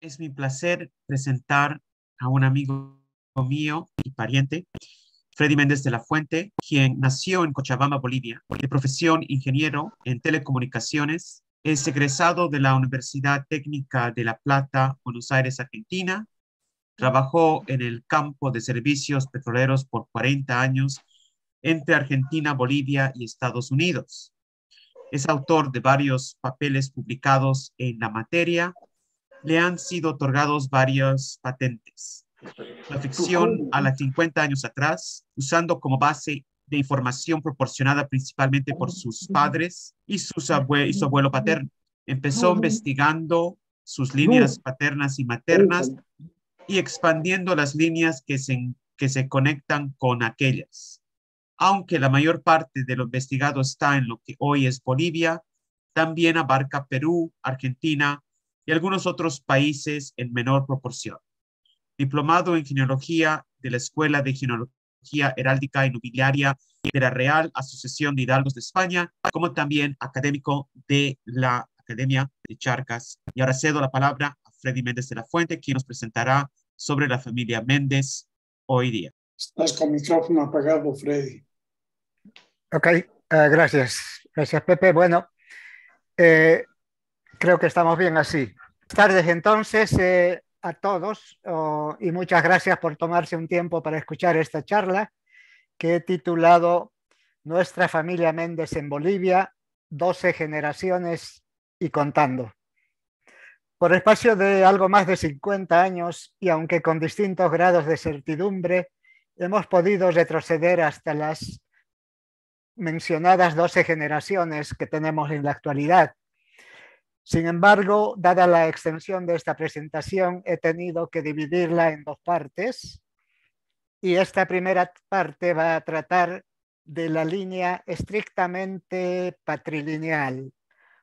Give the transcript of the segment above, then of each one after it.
Es mi placer presentar a un amigo mío y pariente, Freddy Méndez de la Fuente, quien nació en Cochabamba, Bolivia, de profesión ingeniero en telecomunicaciones. Es egresado de la Universidad Técnica de La Plata, Buenos Aires, Argentina. Trabajó en el campo de servicios petroleros por 40 años entre Argentina, Bolivia y Estados Unidos. Es autor de varios papeles publicados en la materia, le han sido otorgados varias patentes. La ficción a las 50 años atrás, usando como base de información proporcionada principalmente por sus padres y, su abuelo paterno. Empezó investigando sus líneas paternas y maternas y expandiendo las líneas que que se conectan con aquellas. Aunque la mayor parte de lo investigado está en lo que hoy es Bolivia, también abarca Perú, Argentina, y algunos otros países en menor proporción. Diplomado en Genealogía de la Escuela de Genealogía Heráldica y Nobiliaria de la Real Asociación de Hidalgos de España, como también académico de la Academia de Charcas. Y ahora cedo la palabra a Freddy Méndez de la Fuente, quien nos presentará sobre la familia Méndez hoy día. Estás con micrófono apagado, Freddy. Ok, eh, gracias. Gracias, Pepe. Bueno, eh, Creo que estamos bien así. Tardes entonces eh, a todos y muchas gracias por tomarse un tiempo para escuchar esta charla que he titulado Nuestra familia Méndez en Bolivia, 12 generaciones y contando. Por espacio de algo más de 50 años y aunque con distintos grados de certidumbre, hemos podido retroceder hasta las mencionadas 12 generaciones que tenemos en la actualidad sin embargo, dada la extensión de esta presentación, he tenido que dividirla en dos partes y esta primera parte va a tratar de la línea estrictamente patrilineal,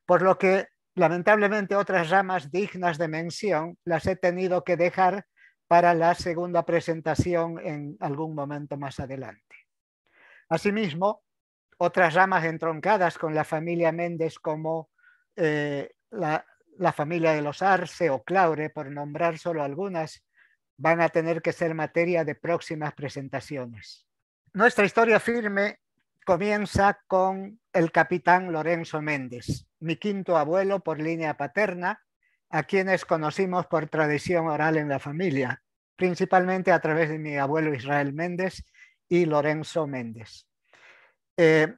por lo que lamentablemente otras ramas dignas de mención las he tenido que dejar para la segunda presentación en algún momento más adelante. Asimismo, otras ramas entroncadas con la familia Méndez como eh, la, familia de los Arce o Claure, por nombrar solo algunas, van a tener que ser materia de próximas presentaciones. Nuestra historia firme comienza con el capitán Lorenzo Méndez, mi quinto abuelo por línea paterna, a quienes conocimos por tradición oral en la familia, principalmente a través de mi abuelo Israel Méndez y Lorenzo Méndez. Eh,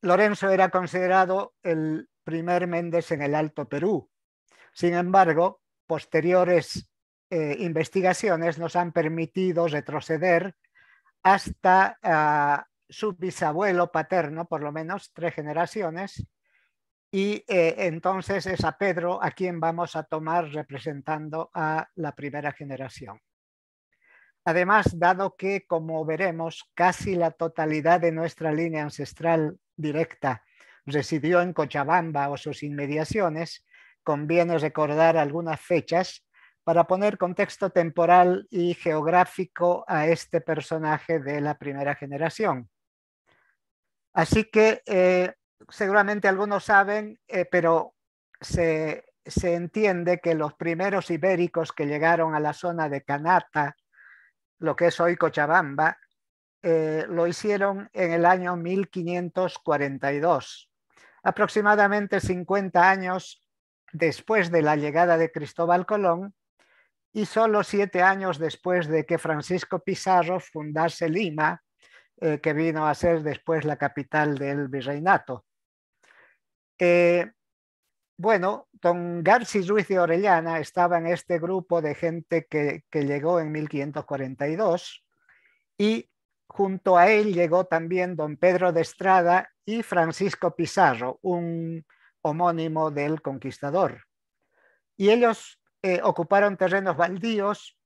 Lorenzo era considerado el primer Méndez en el Alto Perú. Sin embargo, posteriores eh, investigaciones nos han permitido retroceder hasta ah, su bisabuelo paterno, por lo menos tres generaciones, y eh, entonces es a Pedro a quien vamos a tomar representando a la primera generación. Además, dado que, como veremos, casi la totalidad de nuestra línea ancestral directa residió en Cochabamba o sus inmediaciones, conviene recordar algunas fechas para poner contexto temporal y geográfico a este personaje de la primera generación. Así que eh, seguramente algunos saben, eh, pero se, entiende que los primeros ibéricos que llegaron a la zona de Canata, lo que es hoy Cochabamba, eh, lo hicieron en el año 1542 aproximadamente 50 años después de la llegada de Cristóbal Colón y solo siete años después de que Francisco Pizarro fundase Lima, eh, que vino a ser después la capital del virreinato. Eh, bueno, don Garci Ruiz de Orellana estaba en este grupo de gente que, que llegó en 1542 y Junto a él llegó también don Pedro de Estrada y Francisco Pizarro, un homónimo del conquistador. Y ellos eh, ocuparon terrenos baldíos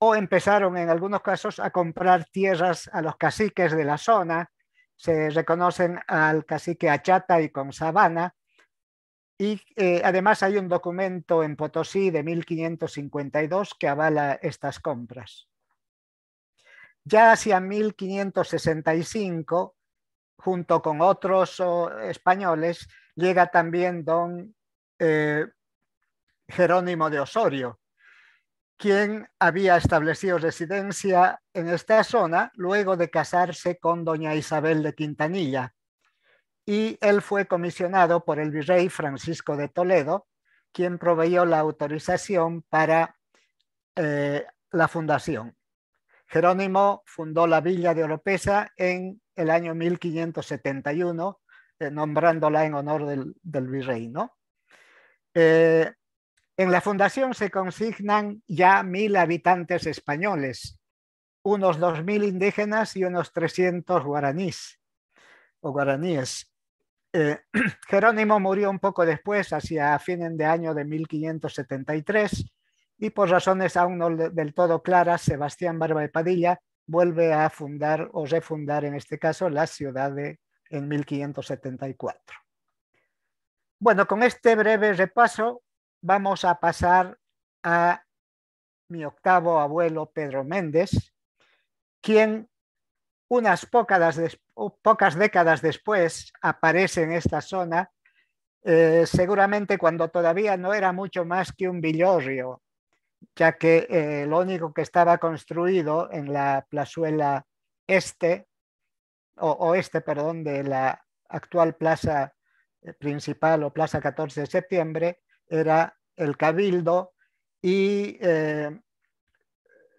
o empezaron en algunos casos a comprar tierras a los caciques de la zona. Se reconocen al cacique Achata y con Sabana. Y eh, además hay un documento en Potosí de 1552 que avala estas compras. Ya hacia 1565, junto con otros españoles, llega también don eh, Jerónimo de Osorio, quien había establecido residencia en esta zona luego de casarse con doña Isabel de Quintanilla. Y él fue comisionado por el virrey Francisco de Toledo, quien proveyó la autorización para eh, la fundación. Jerónimo fundó la villa de Oropesa en el año 1571, eh, nombrándola en honor del, virrey. ¿no? Eh, en la fundación se consignan ya mil habitantes españoles, unos mil indígenas y unos 300 guaraníes. O guaraníes. Eh, Jerónimo murió un poco después, hacia fines de año de 1573, y por razones aún no del todo claras, Sebastián Barba de Padilla vuelve a fundar o refundar en este caso la ciudad de, en 1574. Bueno, con este breve repaso vamos a pasar a mi octavo abuelo Pedro Méndez, quien unas pocas, décadas después aparece en esta zona, eh, seguramente cuando todavía no era mucho más que un villorrio ya que eh, lo único que estaba construido en la plazuela este, o este, perdón, de la actual plaza eh, principal o plaza 14 de septiembre, era el cabildo y, eh,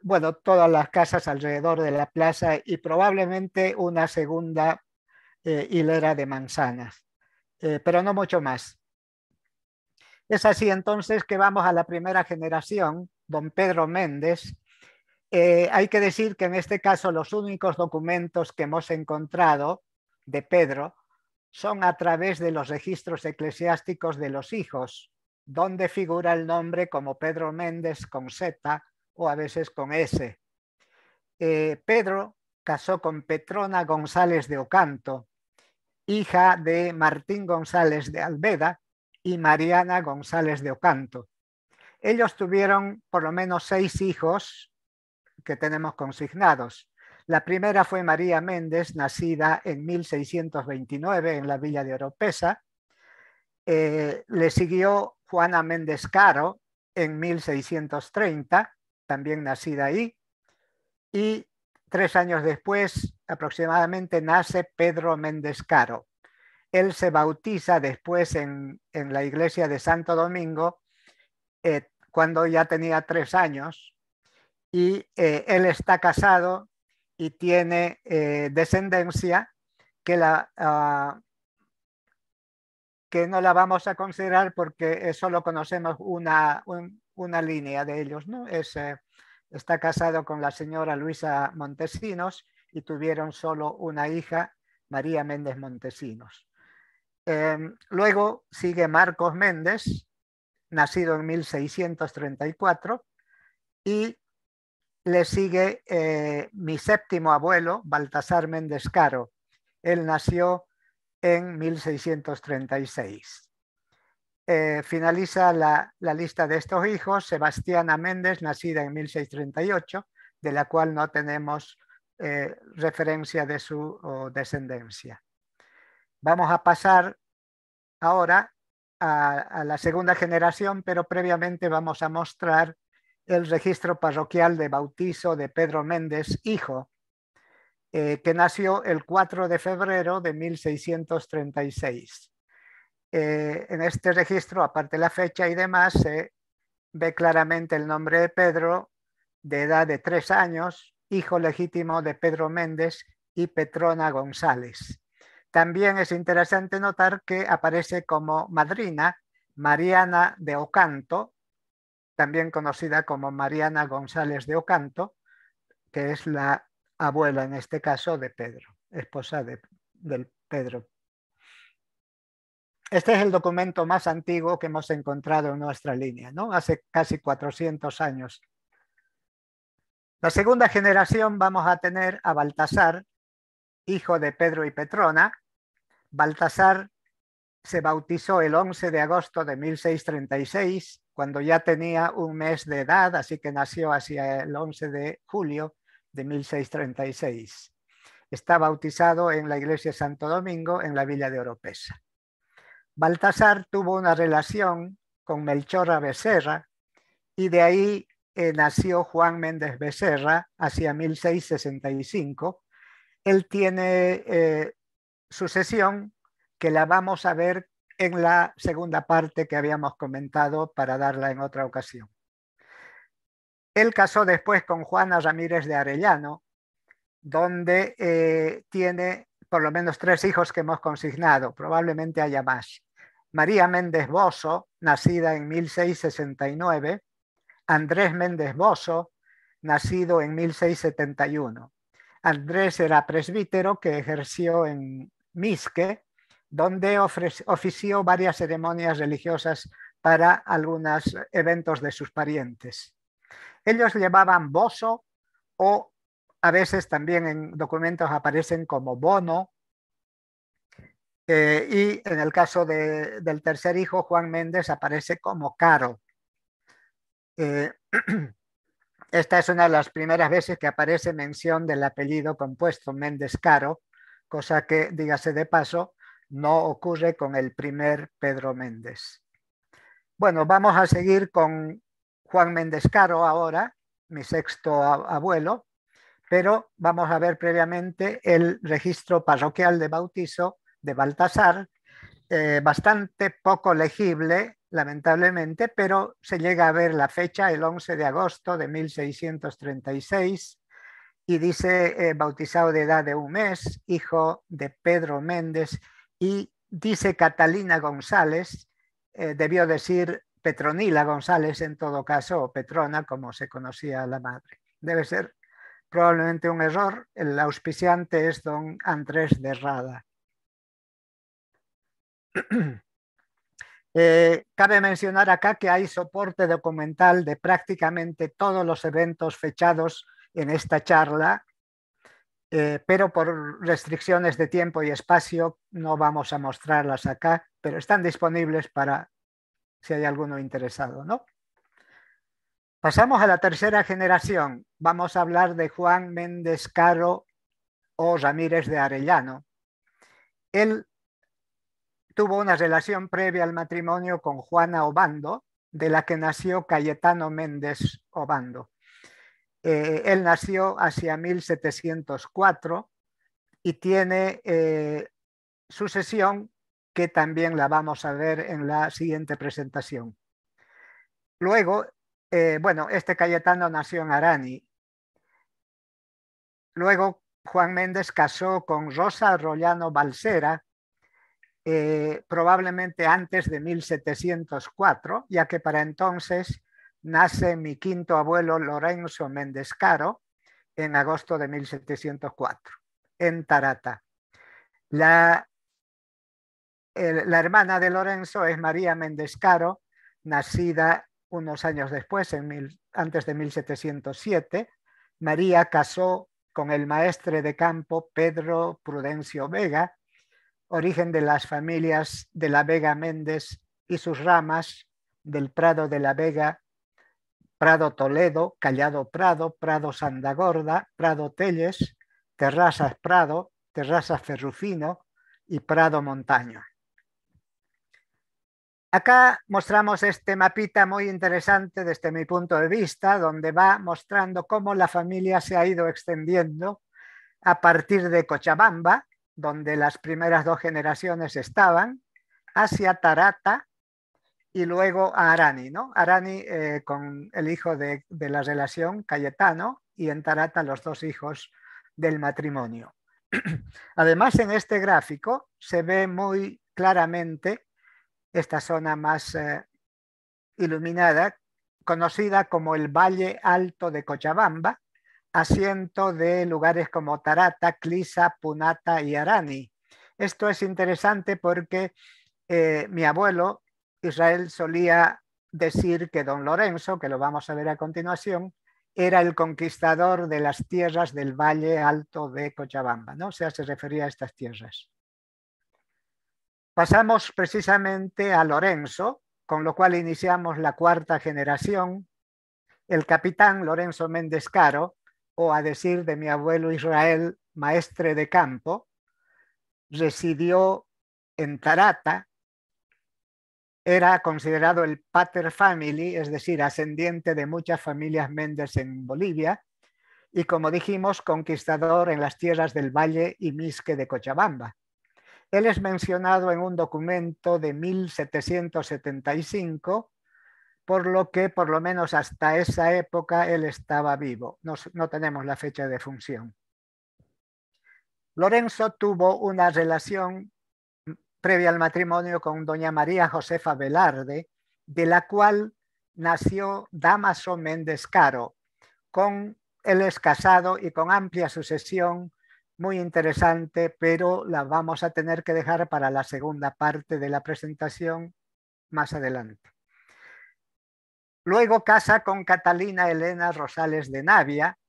bueno, todas las casas alrededor de la plaza y probablemente una segunda hilera de manzanas, pero no mucho más. Es así entonces que vamos a la primera generación don Pedro Méndez, eh, hay que decir que en este caso los únicos documentos que hemos encontrado de Pedro son a través de los registros eclesiásticos de los hijos, donde figura el nombre como Pedro Méndez con Z o a veces con S. Eh, Pedro casó con Petrona González de Ocanto, hija de Martín González de Alveda y Mariana González de Ocanto. Ellos tuvieron por lo menos seis hijos que tenemos consignados. La primera fue María Méndez, nacida en 1629 en la villa de Oropesa. Eh, le siguió Juana Méndez Caro en 1630, también nacida ahí. Y tres años después, aproximadamente, nace Pedro Méndez Caro. Él se bautiza después en, la iglesia de Santo Domingo, eh, cuando ya tenía tres años y eh, él está casado y tiene eh, descendencia que, la, ah, no la vamos a considerar porque eh, solo conocemos una, línea de ellos. ¿no? está casado con la señora Luisa Montesinos y tuvieron solo una hija, María Méndez Montesinos. Em, luego sigue Marcos Méndez, nacido en 1634, y le sigue eh, mi séptimo abuelo, Baltasar Méndez Caro. Él nació en 1636. Eh, finaliza la, lista de estos hijos, Sebastiana Méndez, nacida en 1638, de la cual no tenemos eh, referencia de su descendencia. Vamos a pasar ahora a, la segunda generación, pero previamente vamos a mostrar el registro parroquial de bautizo de Pedro Méndez, hijo, eh, que nació el 4 de febrero de 1636. Eh, en este registro, aparte la fecha y demás, se ve claramente el nombre de Pedro, de edad de tres años, hijo legítimo de Pedro Méndez y Petrona González. También es interesante notar que aparece como madrina Mariana de Ocanto, también conocida como Mariana González de Ocanto, que es la abuela en este caso de Pedro, esposa de, del Pedro. Este es el documento más antiguo que hemos encontrado en nuestra línea, ¿no? hace casi 400 años. La segunda generación vamos a tener a Baltasar, hijo de Pedro y Petrona, Baltasar se bautizó el 11 de agosto de 1636, cuando ya tenía un mes de edad, así que nació hacia el 11 de julio de 1636. Está bautizado en la iglesia Santo Domingo, en la villa de Oropesa. Baltasar tuvo una relación con Melchora Becerra y de ahí eh, nació Juan Méndez Becerra hacia 1665. Él tiene eh, sucesión que la vamos a ver en la segunda parte que habíamos comentado para darla en otra ocasión. Él casó después con Juana Ramírez de Arellano, donde eh, tiene por lo menos tres hijos que hemos consignado, probablemente haya más. María Méndez Bozo, nacida en 1669, Andrés Méndez Bozo, nacido en 1671. Andrés era presbítero que ejerció en Misque, donde ofició varias ceremonias religiosas para algunos eventos de sus parientes. Ellos llevaban bozo o a veces también en documentos aparecen como bono. Eh, y en el caso del tercer hijo, Juan Méndez aparece como caro. Eh, esta es una de las primeras veces que aparece mención del apellido compuesto Méndez Caro, cosa que, dígase de paso, no ocurre con el primer Pedro Méndez. Bueno, vamos a seguir con Juan Méndez Caro ahora, mi sexto abuelo, pero vamos a ver previamente el registro parroquial de bautizo de Baltasar, eh, bastante poco legible, lamentablemente, pero se llega a ver la fecha el 11 de agosto de 1636 y dice eh, bautizado de edad de un mes, hijo de Pedro Méndez, y dice Catalina González, eh, debió decir Petronila González en todo caso, o Petrona, como se conocía la madre. Debe ser probablemente un error, el auspiciante es don Andrés de Rada. Eh, cabe mencionar acá que hay soporte documental de prácticamente todos los eventos fechados en esta charla, eh, pero por restricciones de tiempo y espacio no vamos a mostrarlas acá, pero están disponibles para si hay alguno interesado, ¿no? Pasamos a la tercera generación. Vamos a hablar de Juan Méndez Caro o Ramírez de Arellano. Él tuvo una relación previa al matrimonio con Juana Obando, de la que nació Cayetano Méndez Obando. Eh, él nació hacia 1704 y tiene eh, sucesión que también la vamos a ver en la siguiente presentación. Luego, eh, bueno, este Cayetano nació en Arani. Luego, Juan Méndez casó con Rosa Arroyano Balsera, probablemente antes de 1704, ya que para entonces nace mi quinto abuelo Lorenzo Méndez Caro en agosto de 1704, en Tarata. La, hermana de Lorenzo es María Méndez Caro, nacida unos años después, en antes de 1707. María casó con el maestre de campo Pedro Prudencio Vega, origen de las familias de la Vega Méndez y sus ramas del Prado de la Vega Prado Toledo, Callado Prado, Prado Sandagorda, Prado Telles, Terrazas Prado, Terrazas Ferrufino y Prado Montaño. Acá mostramos este mapita muy interesante desde mi punto de vista, donde va mostrando cómo la familia se ha ido extendiendo a partir de Cochabamba, donde las primeras dos generaciones estaban, hacia Tarata, y luego a Arani, ¿no? Arani eh, con el hijo de, la relación, Cayetano, y en Tarata los dos hijos del matrimonio. Además, en este gráfico se ve muy claramente esta zona más eh, iluminada, conocida como el Valle Alto de Cochabamba, asiento de lugares como Tarata, Clisa, Punata y Arani. Esto es interesante porque eh, mi abuelo Israel solía decir que don Lorenzo, que lo vamos a ver a continuación, era el conquistador de las tierras del Valle Alto de Cochabamba, ¿no? o sea, se refería a estas tierras. Pasamos precisamente a Lorenzo, con lo cual iniciamos la cuarta generación. El capitán Lorenzo Méndez Caro, o a decir de mi abuelo Israel, maestre de campo, residió en Tarata, era considerado el pater family, es decir, ascendiente de muchas familias Méndez en Bolivia, y como dijimos, conquistador en las tierras del Valle y Misque de Cochabamba. Él es mencionado en un documento de 1775, por lo que por lo menos hasta esa época él estaba vivo. No, no tenemos la fecha de función. Lorenzo tuvo una relación previa al matrimonio con doña María Josefa Velarde, de la cual nació Damaso Méndez Caro. Con él es casado y con amplia sucesión, muy interesante, pero la vamos a tener que dejar para la segunda parte de la presentación más adelante. Luego casa con Catalina Elena Rosales de Navia,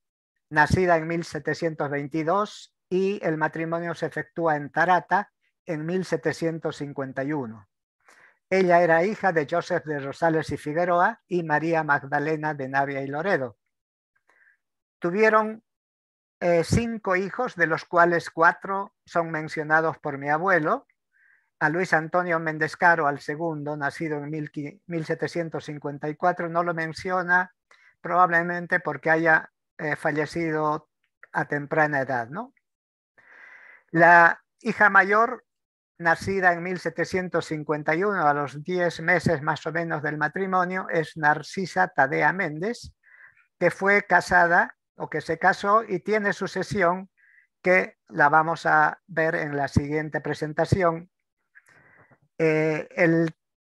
nacida en 1722, y el matrimonio se efectúa en Tarata, en 1751. Ella era hija de Joseph de Rosales y Figueroa y María Magdalena de Navia y Loredo. Tuvieron eh, cinco hijos, de los cuales cuatro son mencionados por mi abuelo, a Luis Antonio Méndez Caro, al segundo, nacido en 1754, no lo menciona probablemente porque haya eh, fallecido a temprana edad. La hija mayor nacida en 1751, a los 10 meses más o menos del matrimonio, es Narcisa Tadea Méndez, que fue casada o que se casó y tiene sucesión que la vamos a ver en la siguiente presentación. Eh,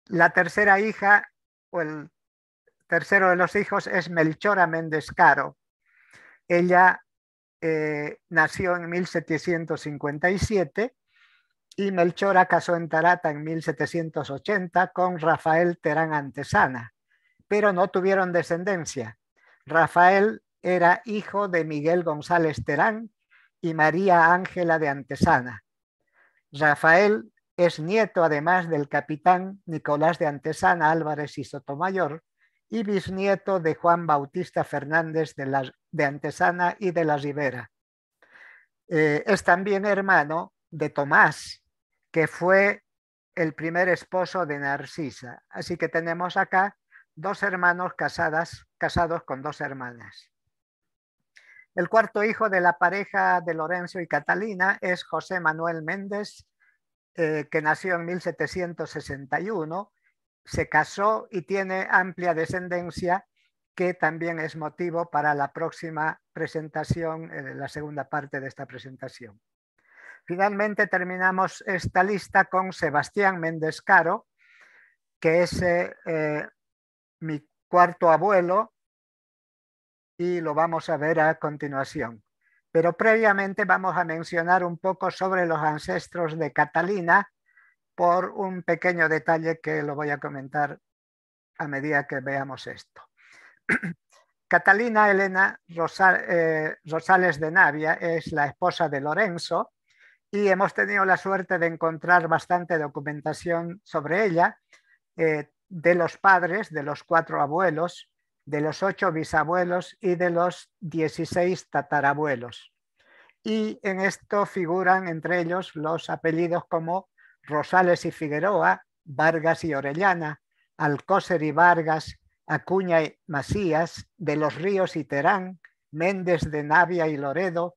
la tercera hija o el tercero de los hijos es Melchora Méndez Caro. Ella eh, nació en 1757 y Melchora casó en Tarata en 1780 con Rafael Terán Antesana, pero no tuvieron descendencia. Rafael era hijo de Miguel González Terán y María Ángela de Antesana. Rafael es nieto además del capitán Nicolás de Antesana Álvarez y Sotomayor y bisnieto de Juan Bautista Fernández de, de Antesana y de la Ribera. Eh, es también hermano de Tomás, que fue el primer esposo de Narcisa. Así que tenemos acá dos hermanos casadas, casados con dos hermanas. El cuarto hijo de la pareja de Lorenzo y Catalina es José Manuel Méndez, eh, que nació en 1761, se casó y tiene amplia descendencia, que también es motivo para la próxima presentación, eh, la segunda parte de esta presentación. Finalmente terminamos esta lista con Sebastián Méndez Caro, que es eh, eh, mi cuarto abuelo y lo vamos a ver a continuación. Pero previamente vamos a mencionar un poco sobre los ancestros de Catalina por un pequeño detalle que lo voy a comentar a medida que veamos esto. Catalina Elena eh, Rosales de Navia es la esposa de Lorenzo, y hemos tenido la suerte de encontrar bastante documentación sobre ella, eh, de los padres, de los cuatro abuelos, de los ocho bisabuelos y de los dieciséis tatarabuelos. Y en esto figuran entre ellos los apellidos como Rosales y Figueroa, Vargas y Orellana, Alcócer y Vargas, Acuña y Macías, de los Ríos y Terán, Méndez de Navia y Loredo,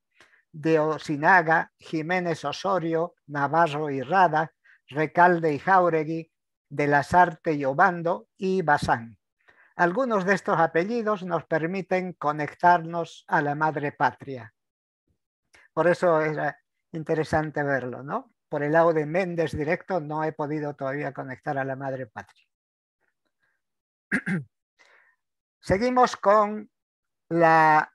de Osinaga, Jiménez Osorio, Navarro y Rada, Recalde y Jauregui, de Lasarte y Obando y Bazán. Algunos de estos apellidos nos permiten conectarnos a la madre patria. Por eso era interesante verlo, ¿no? Por el lado de Méndez directo no he podido todavía conectar a la madre patria. Seguimos con la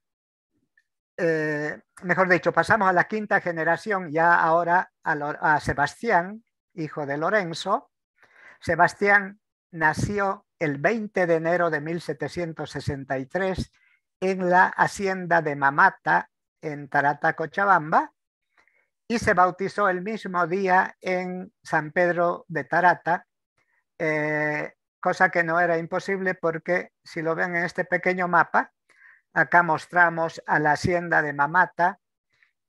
eh, mejor dicho, pasamos a la quinta generación, ya ahora a, Sebastián, hijo de Lorenzo. Sebastián nació el 20 de enero de 1763 en la hacienda de Mamata, en Tarata, Cochabamba, y se bautizó el mismo día en San Pedro de Tarata, eh, cosa que no era imposible porque si lo ven en este pequeño mapa, Acá mostramos a la hacienda de Mamata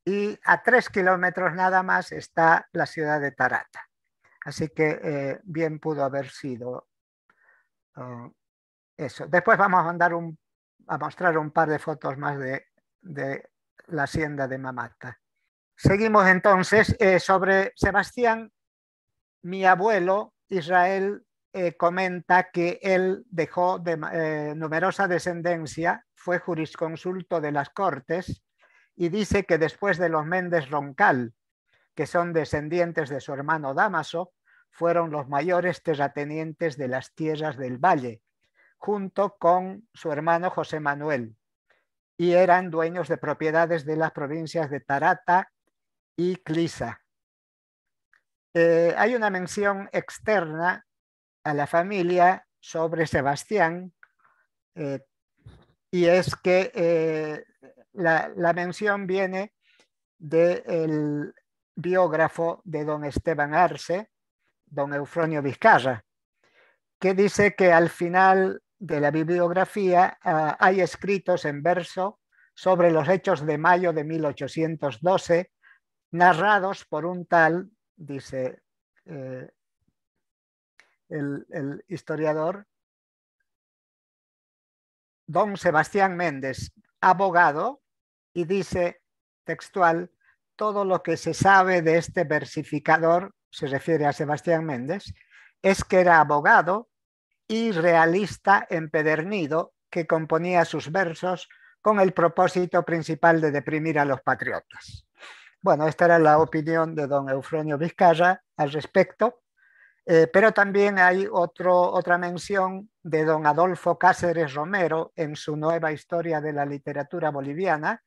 y a tres kilómetros nada más está la ciudad de Tarata. Así que eh, bien pudo haber sido eh, eso. Después vamos a, a mostrar un par de fotos más de, la hacienda de Mamata. Seguimos entonces eh, sobre Sebastián. Mi abuelo Israel comenta que él dejó numerosa descendencia fue jurisconsulto de las Cortes y dice que después de los Méndez Roncal, que son descendientes de su hermano Dámaso, fueron los mayores terratenientes de las tierras del valle, junto con su hermano José Manuel, y eran dueños de propiedades de las provincias de Tarata y Clisa. Eh, hay una mención externa a la familia sobre Sebastián, eh, y es que eh, la, mención viene del biógrafo de don Esteban Arce, don Eufronio Vizcarra, que dice que al final de la bibliografía ah, hay escritos en verso sobre los hechos de mayo de 1812, narrados por un tal, dice eh, el historiador, don Sebastián Méndez, abogado, y dice textual, todo lo que se sabe de este versificador, se refiere a Sebastián Méndez, es que era abogado y realista empedernido que componía sus versos con el propósito principal de deprimir a los patriotas. Bueno, esta era la opinión de don Eufronio Vizcarra al respecto. Eh, pero también hay otra mención de don Adolfo Cáceres Romero en su nueva historia de la literatura boliviana,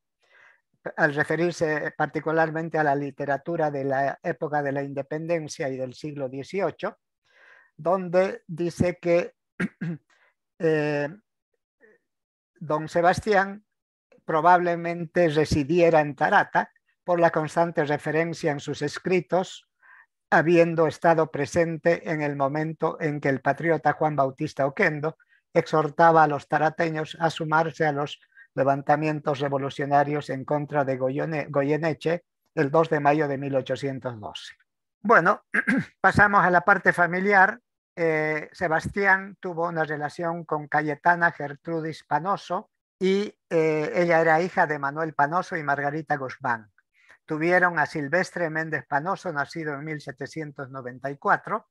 al referirse particularmente a la literatura de la época de la independencia y del siglo XVIII, donde dice que eh, don Sebastián probablemente residiera en Tarata por la constante referencia en sus escritos habiendo estado presente en el momento en que el patriota Juan Bautista Oquendo exhortaba a los tarateños a sumarse a los levantamientos revolucionarios en contra de Goyeneche el 2 de mayo de 1812. Bueno, pasamos a la parte familiar. Eh, Sebastián tuvo una relación con Cayetana Gertrudis Panoso y eh, ella era hija de Manuel Panoso y Margarita Guzmán tuvieron a Silvestre Méndez Panoso, nacido en 1794,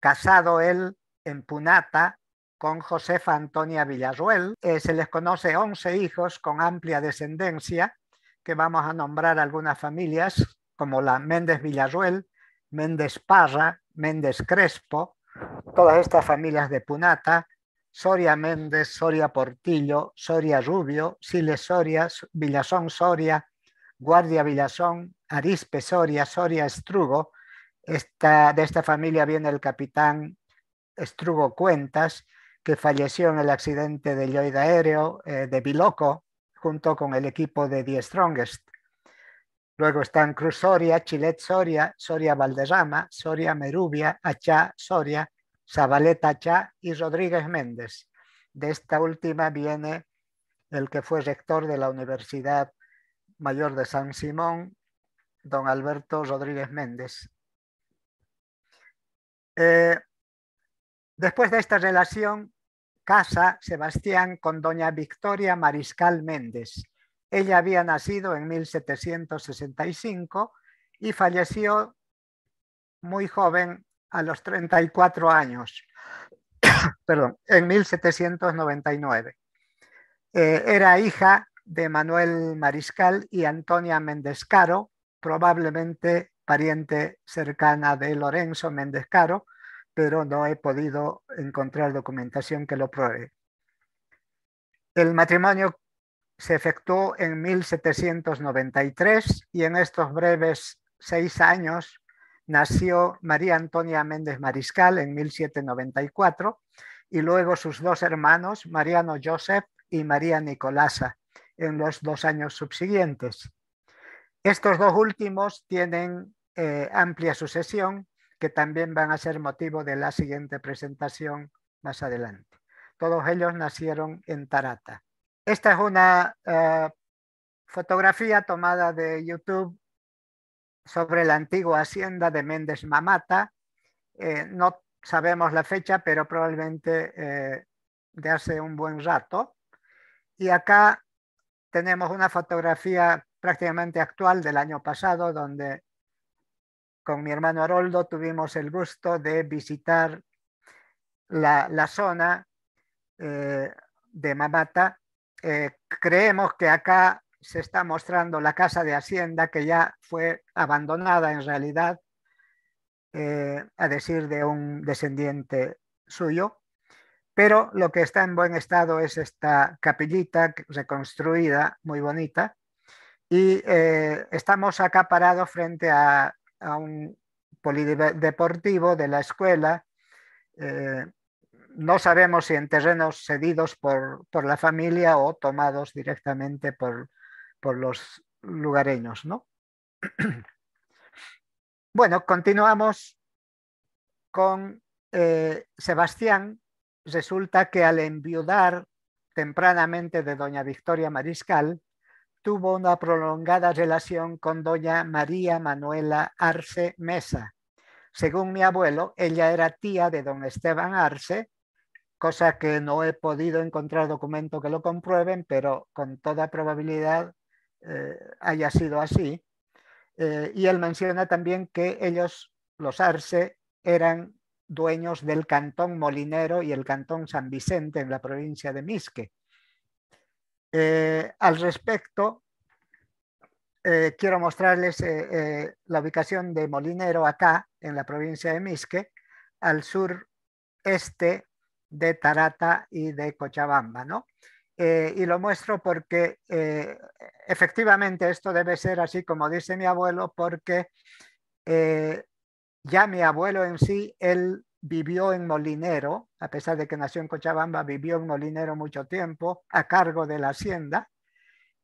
casado él en Punata con Josefa Antonia Villarruel. Eh, se les conoce 11 hijos con amplia descendencia, que vamos a nombrar algunas familias, como la Méndez Villarruel, Méndez Parra, Méndez Crespo, todas estas familias de Punata, Soria Méndez, Soria Portillo, Soria Rubio, Siles Soria, Villazón Soria, Guardia Villazón, Arispe Soria, Soria Estrugo. Esta, de esta familia viene el capitán Estrugo Cuentas, que falleció en el accidente de Lloyd Aéreo eh, de Biloco, junto con el equipo de The Strongest. Luego están Cruz Soria, Chilet Soria, Soria Valderrama, Soria Merubia, Achá Soria, Zabaleta Achá y Rodríguez Méndez. De esta última viene el que fue rector de la Universidad mayor de San Simón, don Alberto Rodríguez Méndez. Eh, después de esta relación, casa Sebastián con doña Victoria Mariscal Méndez. Ella había nacido en 1765 y falleció muy joven a los 34 años, perdón, en 1799. Eh, era hija de Manuel Mariscal y Antonia Méndez Caro, probablemente pariente cercana de Lorenzo Méndez Caro, pero no he podido encontrar documentación que lo pruebe. El matrimonio se efectuó en 1793 y en estos breves seis años nació María Antonia Méndez Mariscal en 1794 y luego sus dos hermanos, Mariano Joseph y María Nicolasa, en los dos años subsiguientes. Estos dos últimos tienen eh, amplia sucesión que también van a ser motivo de la siguiente presentación más adelante. Todos ellos nacieron en Tarata. Esta es una eh, fotografía tomada de YouTube sobre la antigua hacienda de Méndez Mamata. Eh, no sabemos la fecha, pero probablemente de hace un buen rato. Y acá tenemos una fotografía prácticamente actual del año pasado, donde con mi hermano Haroldo tuvimos el gusto de visitar la, zona eh, de Mamata. Eh, creemos que acá se está mostrando la casa de Hacienda que ya fue abandonada en realidad, eh, a decir de un descendiente suyo. Pero lo que está en buen estado es esta capillita reconstruida, muy bonita. Y eh, estamos acá frente a, un polideportivo de la escuela. Eh, no sabemos si en terrenos cedidos por, la familia o tomados directamente por, los lugareños, ¿no? Bueno, continuamos con eh, Sebastián, resulta que al enviudar tempranamente de doña Victoria Mariscal, tuvo una prolongada relación con doña María Manuela Arce Mesa. Según mi abuelo, ella era tía de don Esteban Arce, cosa que no he podido encontrar documento que lo comprueben, pero con toda probabilidad eh, haya sido así. Eh, y él menciona también que ellos, los Arce, eran dueños del Cantón Molinero y el Cantón San Vicente en la provincia de Misque. Eh, al respecto, eh, quiero mostrarles eh, la ubicación de Molinero acá, en la provincia de Misque, al sureste de Tarata y de Cochabamba. ¿no? y lo muestro porque efectivamente esto debe ser así como dice mi abuelo, porque ya mi abuelo en sí, él vivió en Molinero, a pesar de que nació en Cochabamba, vivió en Molinero mucho tiempo a cargo de la hacienda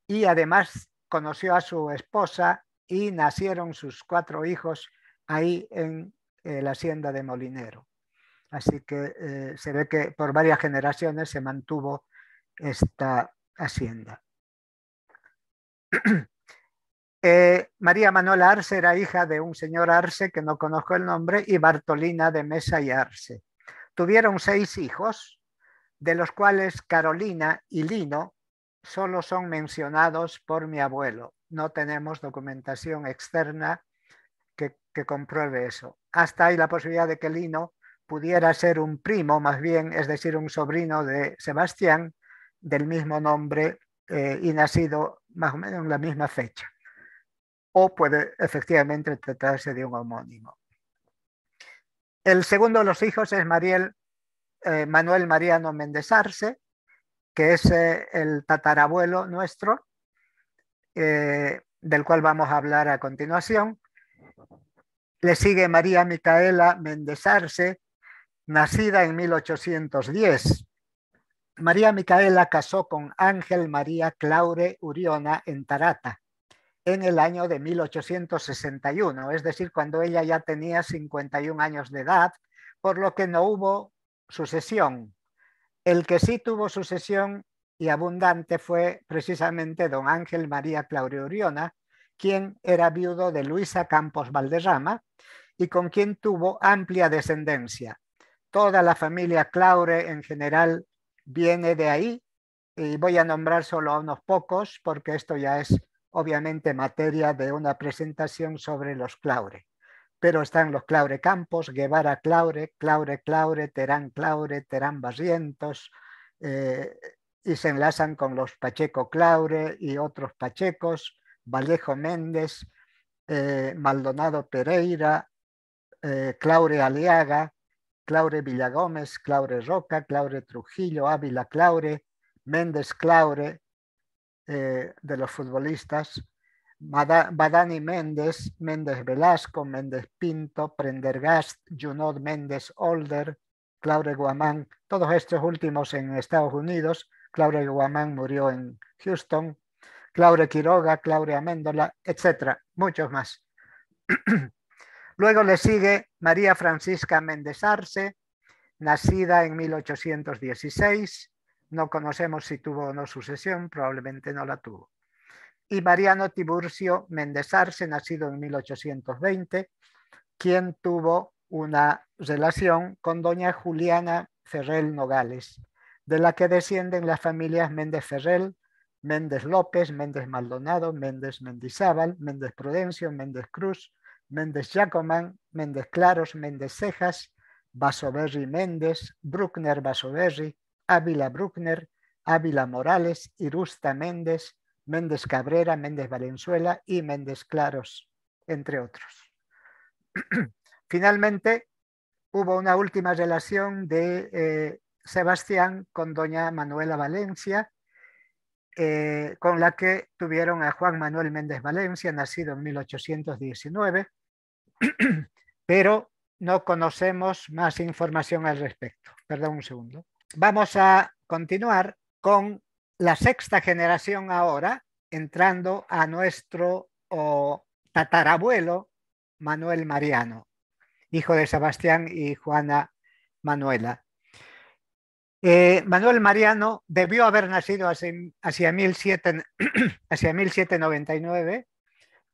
y además conoció a su esposa y nacieron sus cuatro hijos ahí en eh, la hacienda de Molinero. Así que eh, se ve que por varias generaciones se mantuvo esta hacienda. Eh, María Manuela Arce era hija de un señor Arce, que no conozco el nombre, y Bartolina de Mesa y Arce. Tuvieron seis hijos, de los cuales Carolina y Lino solo son mencionados por mi abuelo. No tenemos documentación externa que, compruebe eso. Hasta hay la posibilidad de que Lino pudiera ser un primo, más bien, es decir, un sobrino de Sebastián, del mismo nombre eh, y nacido más o menos en la misma fecha o puede efectivamente tratarse de un homónimo. El segundo de los hijos es Mariel, eh, Manuel Mariano Méndez que es eh, el tatarabuelo nuestro, eh, del cual vamos a hablar a continuación. Le sigue María Micaela Méndez nacida en 1810. María Micaela casó con Ángel María Claure Uriona en Tarata en el año de 1861, es decir, cuando ella ya tenía 51 años de edad, por lo que no hubo sucesión. El que sí tuvo sucesión y abundante fue precisamente don Ángel María Claudio Uriona, quien era viudo de Luisa Campos Valderrama y con quien tuvo amplia descendencia. Toda la familia Claure en general viene de ahí y voy a nombrar solo a unos pocos porque esto ya es obviamente materia de una presentación sobre los Claure. Pero están los Claure Campos, Guevara Claure, Claure Claure, Terán Claure, Terán Barrientos eh, y se enlazan con los Pacheco Claure y otros Pachecos, Vallejo Méndez, eh, Maldonado Pereira, eh, Claure Aliaga, Claure Villagómez, Claure Roca, Claure Trujillo, Ávila Claure, Méndez Claure, eh, de los futbolistas, Badani Méndez, Méndez Velasco, Méndez Pinto, Prendergast, Junot Méndez Older, Claude Guamán, todos estos últimos en Estados Unidos. Claude Guamán murió en Houston, Claude Quiroga, Claude Améndola, etcétera, muchos más. Luego le sigue María Francisca Méndez Arce, nacida en 1816, no conocemos si tuvo o no sucesión, probablemente no la tuvo. Y Mariano Tiburcio Méndez Arce, nacido en 1820, quien tuvo una relación con doña Juliana Ferrel Nogales, de la que descienden las familias Méndez Ferrel, Méndez López, Méndez Maldonado, Méndez Mendizábal, Méndez Prudencio, Méndez Cruz, Méndez Jacomán, Méndez Claros, Méndez Cejas, Vasoverri Méndez, Bruckner Vasoverri. Ávila Bruckner, Ávila Morales, Irusta Méndez, Méndez Cabrera, Méndez Valenzuela y Méndez Claros, entre otros. Finalmente, hubo una última relación de eh, Sebastián con doña Manuela Valencia, eh, con la que tuvieron a Juan Manuel Méndez Valencia, nacido en 1819, pero no conocemos más información al respecto. Perdón un segundo. Vamos a continuar con la sexta generación ahora, entrando a nuestro tatarabuelo Manuel Mariano, hijo de Sebastián y Juana Manuela. Eh, Manuel Mariano debió haber nacido hacia, 1799.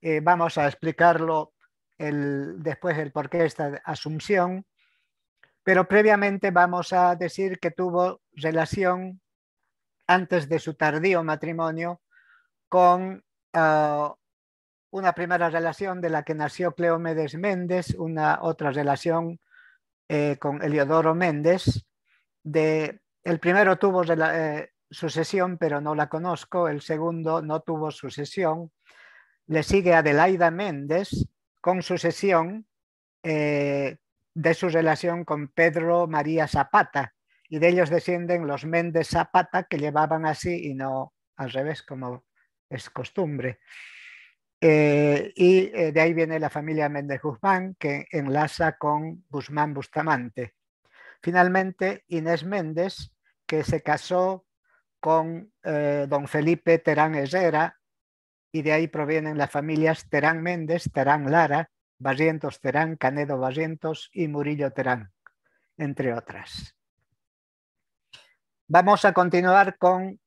Eh, vamos a explicarlo después del porqué de esta asunción pero previamente vamos a decir que tuvo relación antes de su tardío matrimonio con ah, una primera relación de la que nació Cleómedes Méndez, una otra relación eh, con Eliodoro Méndez. De, el primero tuvo eh, sucesión, pero no la conozco. El segundo no tuvo sucesión. Le sigue Adelaida Méndez con sucesión, eh, de su relación con Pedro María Zapata. Y de ellos descienden los Méndez Zapata que llevaban así y no al revés como es costumbre. Eh, y eh, de ahí viene la familia Méndez Guzmán que enlaza con Guzmán Bustamante. Finalmente, Inés Méndez, que se casó con eh, don Felipe Terán Herrera, y de ahí provienen las familias Terán Méndez, Terán Lara Barrientos Terán, Canedo Barrientos y Murillo Terán, entre otras. Vamos a continuar con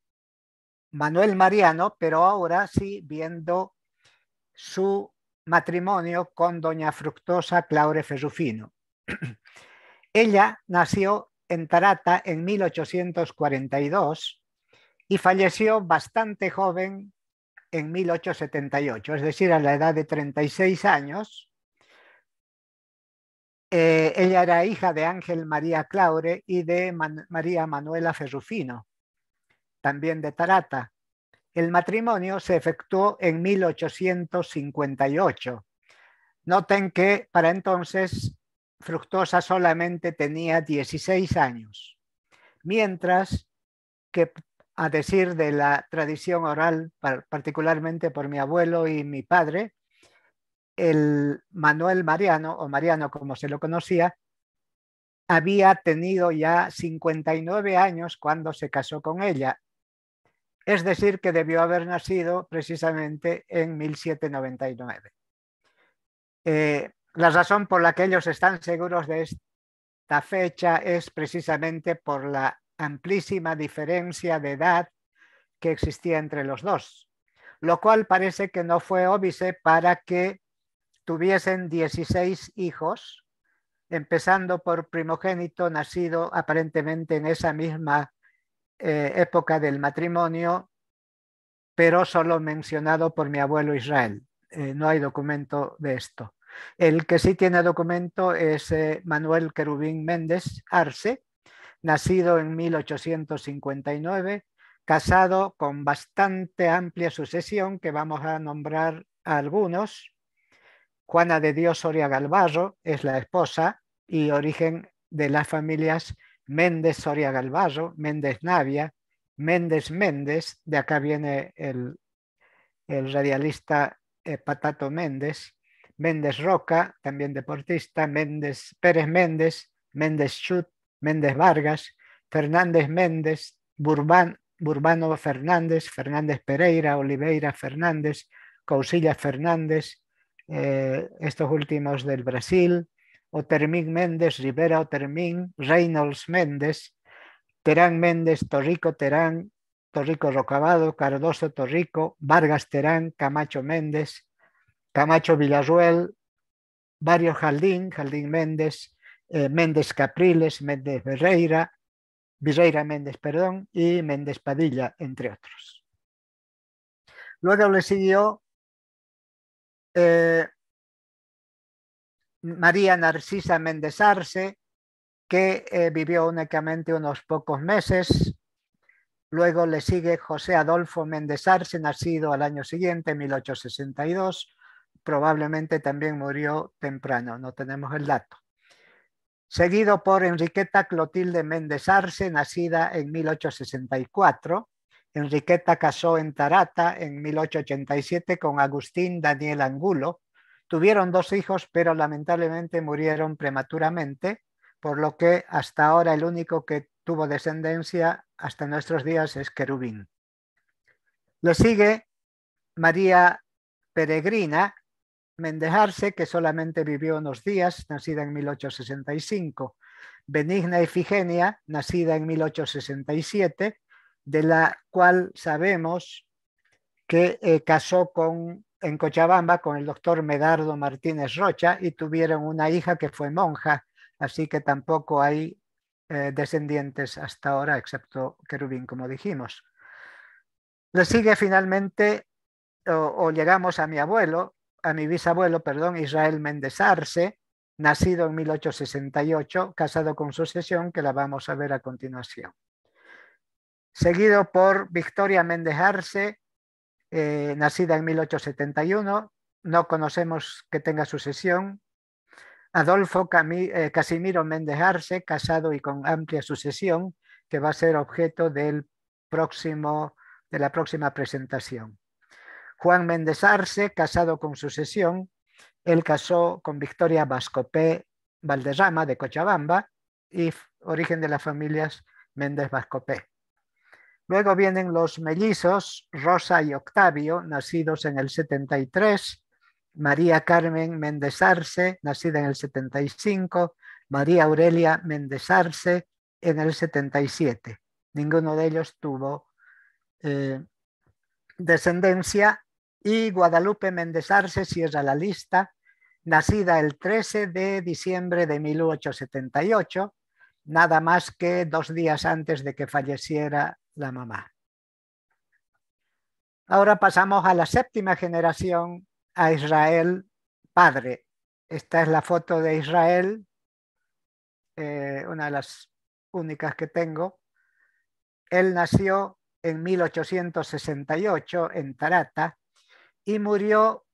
Manuel Mariano, pero ahora sí viendo su matrimonio con doña Fructosa Claure Ferrufino. Ella nació en Tarata en 1842 y falleció bastante joven en 1878, es decir, a la edad de 36 años, eh, ella era hija de Ángel María Claure y de María Manuela Ferrufino, también de Tarata. El matrimonio se efectuó en 1858. Noten que para entonces Fructosa solamente tenía 16 años, mientras que a decir de la tradición oral, particularmente por mi abuelo y mi padre, el Manuel Mariano, o Mariano como se lo conocía, había tenido ya 59 años cuando se casó con ella. Es decir, que debió haber nacido precisamente en 1799. Eh, la razón por la que ellos están seguros de esta fecha es precisamente por la amplísima diferencia de edad que existía entre los dos, lo cual parece que no fue óbice para que tuviesen 16 hijos, empezando por primogénito nacido aparentemente en esa misma eh, época del matrimonio, pero solo mencionado por mi abuelo Israel. Eh, no hay documento de esto. El que sí tiene documento es eh, Manuel Querubín Méndez Arce, nacido en 1859, casado con bastante amplia sucesión, que vamos a nombrar a algunos, Juana de Dios Soria Galvarro es la esposa y origen de las familias Méndez Soria Galvarro, Méndez Navia, Méndez Méndez, de acá viene el, radialista eh, Patato Méndez, Méndez Roca, también deportista, Méndez Pérez Méndez, Méndez Chut, Méndez Vargas, Fernández Méndez, Burbano Fernández, Fernández Pereira, Oliveira Fernández, Causilla Fernández, eh, estos últimos del Brasil, Otermín Méndez, Rivera Otermín, Reynolds Méndez, Terán Méndez, Torrico Terán, Torrico Rocabado, Cardoso Torrico, Vargas Terán, Camacho Méndez, Camacho Villarruel, Barrio Jaldín, Jaldín Méndez, eh, Méndez Capriles, Méndez Ferreira, Virreira Méndez, perdón, y Méndez Padilla, entre otros. Luego le siguió eh, María Narcisa Méndez Arce, que eh, vivió únicamente unos pocos meses. Luego le sigue José Adolfo Méndez Arce, nacido al año siguiente, 1862. Probablemente también murió temprano, no tenemos el dato. Seguido por Enriqueta Clotilde Méndez Arce, nacida en 1864. Enriqueta casó en Tarata en 1887 con Agustín Daniel Angulo. Tuvieron dos hijos, pero lamentablemente murieron prematuramente, por lo que hasta ahora el único que tuvo descendencia hasta nuestros días es Querubín. Lo sigue María Peregrina Mendejarse, que solamente vivió unos días, nacida en 1865. Benigna Efigenia, nacida en 1867 de la cual sabemos que eh, casó con, en Cochabamba con el doctor Medardo Martínez Rocha y tuvieron una hija que fue monja, así que tampoco hay eh, descendientes hasta ahora, excepto Querubín, como dijimos. Le sigue finalmente, o, o llegamos a mi abuelo, a mi bisabuelo, perdón, Israel Méndez Arce, nacido en 1868, casado con sucesión, que la vamos a ver a continuación seguido por Victoria Méndez Arce, eh, nacida en 1871, no conocemos que tenga sucesión. Adolfo eh, Casimiro Méndez Arce, casado y con amplia sucesión, que va a ser objeto del próximo, de la próxima presentación. Juan Méndez Arce, casado con sucesión, él casó con Victoria Vascopé Valderrama de Cochabamba y origen de las familias Méndez Vascopé. Luego vienen los mellizos, Rosa y Octavio, nacidos en el 73, María Carmen Méndez Arce, nacida en el 75, María Aurelia Méndez Arce en el 77. Ninguno de ellos tuvo eh, descendencia y Guadalupe Méndez Arce a la lista, nacida el 13 de diciembre de 1878, nada más que dos días antes de que falleciera la mamá. Ahora pasamos a la séptima generación, a Israel padre. Esta es la foto de Israel, eh, una de las únicas que tengo. Él nació en 1868 en Tarata y murió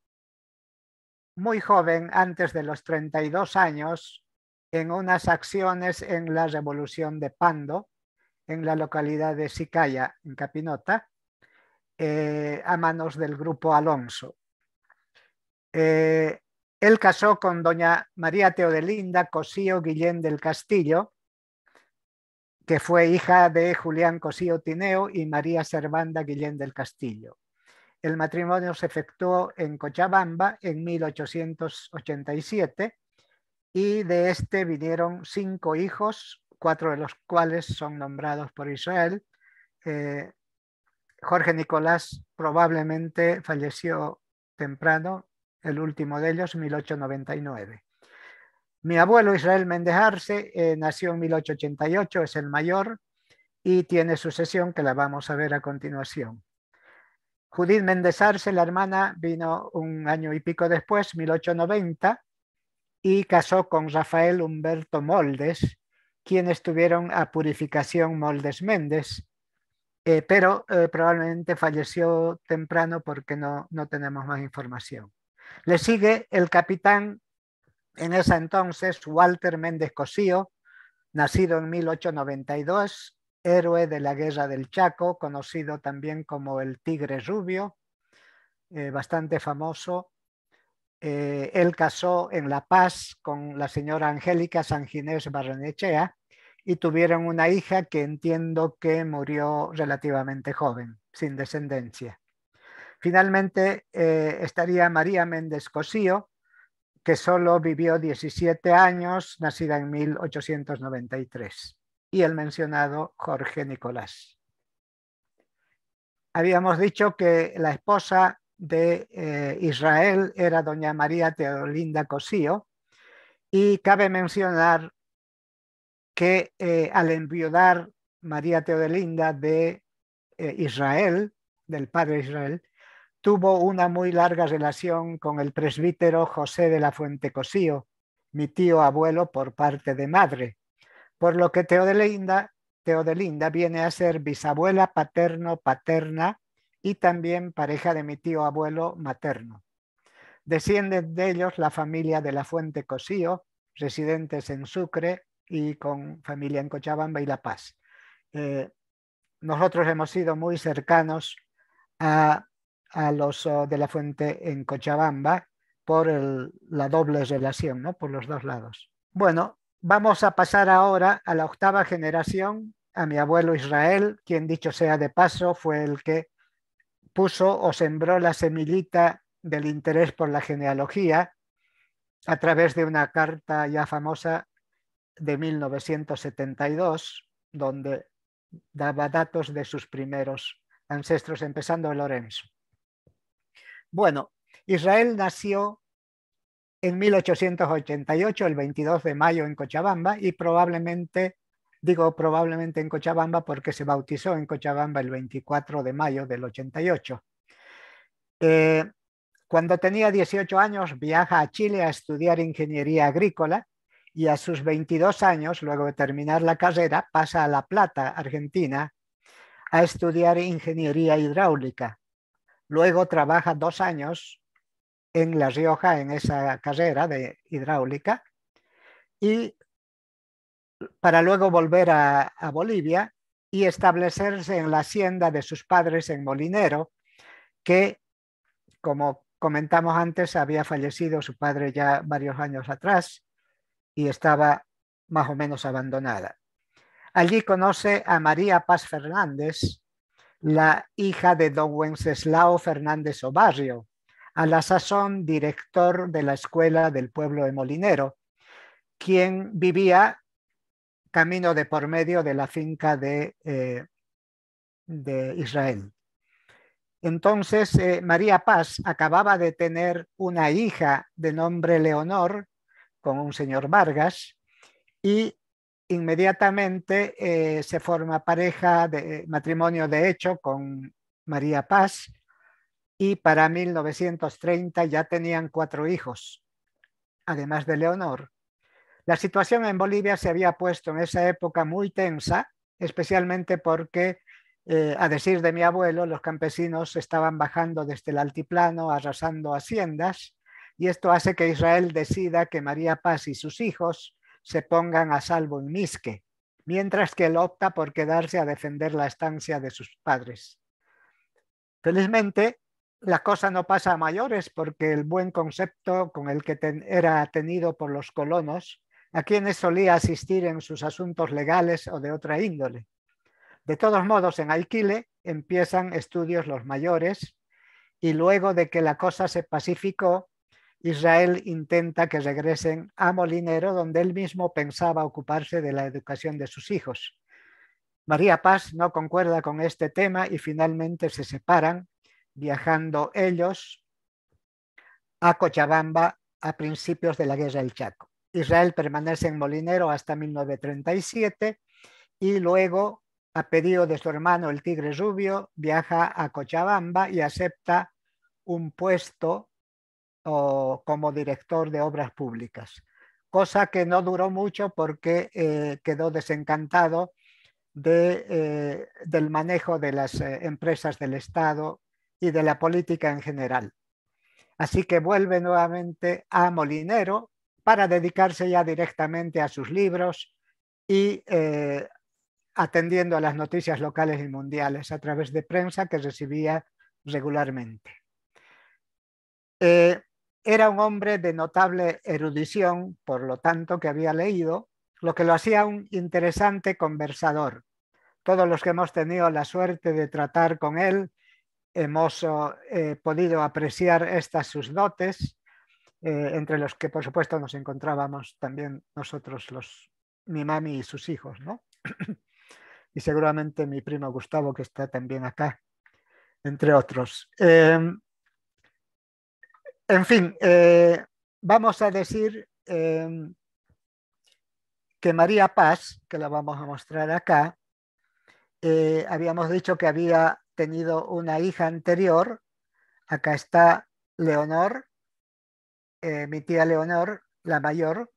muy joven, antes de los 32 años, en unas acciones en la revolución de Pando, en la localidad de Sicaya, en Capinota, eh, a manos del grupo Alonso. Eh, él casó con doña María Teodelinda Cosío Guillén del Castillo, que fue hija de Julián Cosío Tineo y María Servanda Guillén del Castillo. El matrimonio se efectuó en Cochabamba en 1887 y de este vinieron cinco hijos, cuatro de los cuales son nombrados por Israel. Eh, Jorge Nicolás probablemente falleció temprano, el último de ellos, 1899. Mi abuelo Israel Méndez eh, nació en 1888, es el mayor y tiene sucesión que la vamos a ver a continuación. Judith Méndez la hermana, vino un año y pico después, 1890, y casó con Rafael Humberto Moldes, quienes tuvieron a Purificación Moldes Méndez, eh, pero eh, probablemente falleció temprano porque no, no tenemos más información. Le sigue el capitán en ese entonces, Walter Méndez Cosío, nacido en 1892, héroe de la Guerra del Chaco, conocido también como el Tigre Rubio, eh, bastante famoso eh, él casó en La Paz con la señora Angélica Sanginés Barrenechea y tuvieron una hija que entiendo que murió relativamente joven, sin descendencia. Finalmente eh, estaría María Méndez Cosío, que solo vivió 17 años, nacida en 1893, y el mencionado Jorge Nicolás. Habíamos dicho que la esposa de eh, Israel era doña María Teodolinda Cosío y cabe mencionar que eh, al enviudar María Teodelinda de eh, Israel, del padre Israel, tuvo una muy larga relación con el presbítero José de la Fuente Cosío, mi tío abuelo por parte de madre, por lo que Teodelinda, Teodelinda viene a ser bisabuela paterno-paterna y también pareja de mi tío abuelo materno. Descienden de ellos la familia de la Fuente Cosío, residentes en Sucre y con familia en Cochabamba y La Paz. Eh, nosotros hemos sido muy cercanos a, a los oh, de la Fuente en Cochabamba por la doble relación, ¿no? por los dos lados. Bueno, vamos a pasar ahora a la octava generación, a mi abuelo Israel, quien dicho sea de paso fue el que puso o sembró la semillita del interés por la genealogía a través de una carta ya famosa de 1972, donde daba datos de sus primeros ancestros, empezando Lorenzo. Bueno, Israel nació en 1888, el 22 de mayo, en Cochabamba, y probablemente Digo probablemente en Cochabamba porque se bautizó en Cochabamba el 24 de mayo del 88. Eh, cuando tenía 18 años viaja a Chile a estudiar ingeniería agrícola y a sus 22 años, luego de terminar la carrera, pasa a La Plata, Argentina, a estudiar ingeniería hidráulica. Luego trabaja dos años en La Rioja en esa carrera de hidráulica y para luego volver a, Bolivia y establecerse en la hacienda de sus padres en Molinero, que, como comentamos antes, había fallecido su padre ya varios años atrás y estaba más o menos abandonada. Allí conoce a María Paz Fernández, la hija de don Wenceslao Fernández Obarrio, a la sazón director de la Escuela del Pueblo de Molinero, quien vivía camino de por medio de la finca de, eh, Israel. Entonces, eh, María Paz acababa de tener una hija de nombre Leonor con un señor Vargas y inmediatamente eh, se forma pareja de matrimonio de hecho con María Paz y para 1930 ya tenían cuatro hijos, además de Leonor. La situación en Bolivia se había puesto en esa época muy tensa, especialmente porque, eh, a decir de mi abuelo, los campesinos estaban bajando desde el altiplano, arrasando haciendas, y esto hace que Israel decida que María Paz y sus hijos se pongan a salvo en Misque, mientras que él opta por quedarse a defender la estancia de sus padres. Felizmente, la cosa no pasa a mayores porque el buen concepto con el que era tenido por los colonos a quienes solía asistir en sus asuntos legales o de otra índole. De todos modos, en Alquile empiezan estudios los mayores y luego de que la cosa se pacificó, Israel intenta que regresen a Molinero, donde él mismo pensaba ocuparse de la educación de sus hijos. María Paz no concuerda con este tema y finalmente se separan, viajando ellos a Cochabamba a principios de la Guerra del Chaco. Israel permanece en Molinero hasta 1937 y luego, a pedido de su hermano el Tigre Rubio, viaja a Cochabamba y acepta un puesto como director de obras públicas, cosa que no duró mucho porque eh, quedó desencantado de, eh, del manejo de las eh, empresas del Estado y de la política en general. Así que vuelve nuevamente a Molinero para dedicarse ya directamente a sus libros y eh, atendiendo a las noticias locales y mundiales a través de prensa que recibía regularmente. Eh, era un hombre de notable erudición, por lo tanto que había leído, lo que lo hacía un interesante conversador. Todos los que hemos tenido la suerte de tratar con él hemos eh, podido apreciar estas sus dotes eh, entre los que por supuesto nos encontrábamos también nosotros, los, mi mami y sus hijos, ¿no? y seguramente mi primo Gustavo, que está también acá, entre otros. Em, en fin, eh, vamos a decir em, que María Paz, que la vamos a mostrar acá, eh, habíamos dicho que había tenido una hija anterior, acá está Leonor, eh, mi tía Leonor, la mayor,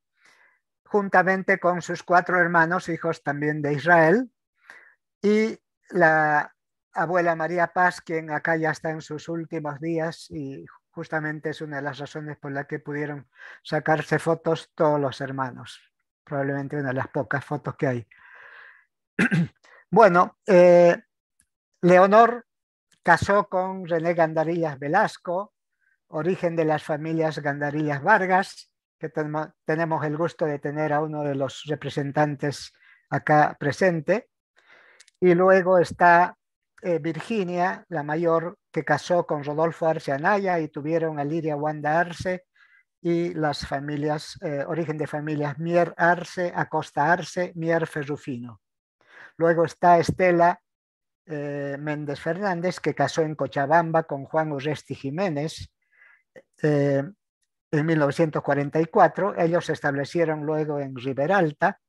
juntamente con sus cuatro hermanos, hijos también de Israel, y la abuela María Paz, quien acá ya está en sus últimos días y justamente es una de las razones por la que pudieron sacarse fotos todos los hermanos, probablemente una de las pocas fotos que hay. bueno, eh, Leonor casó con René Gandarillas Velasco, origen de las familias Gandarillas Vargas, que tenemos el gusto de tener a uno de los representantes acá presente. Y luego está eh, Virginia, la mayor, que casó con Rodolfo Arce Anaya y tuvieron a Liria Wanda Arce y las familias, eh, origen de familias Mier Arce, Acosta Arce, Mier Ferrufino. Luego está Estela eh, Méndez Fernández, que casó en Cochabamba con Juan Urresti Jiménez en 1944. Ellos se establecieron luego en Riberalta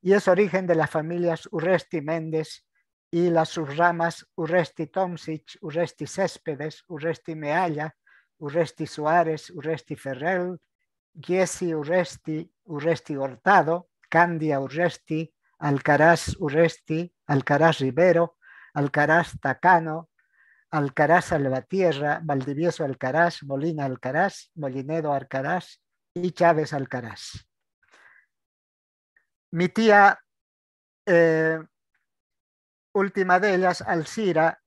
y es origen de las familias Urresti Méndez y las subramas Urresti Tomsic, Urresti Céspedes, Urresti Mealla, Urresti Suárez, Urresti Ferrell, Giesi Urresti, Urresti Hortado, Candia Urresti, Alcaraz Urresti, Alcaraz Rivero, Alcaraz Tacano, Alcaraz Salvatierra, Valdivieso Alcaraz, Molina Alcaraz, Molinedo Alcaraz y Chávez Alcaraz. Mi tía, eh, última de ellas, Alcira,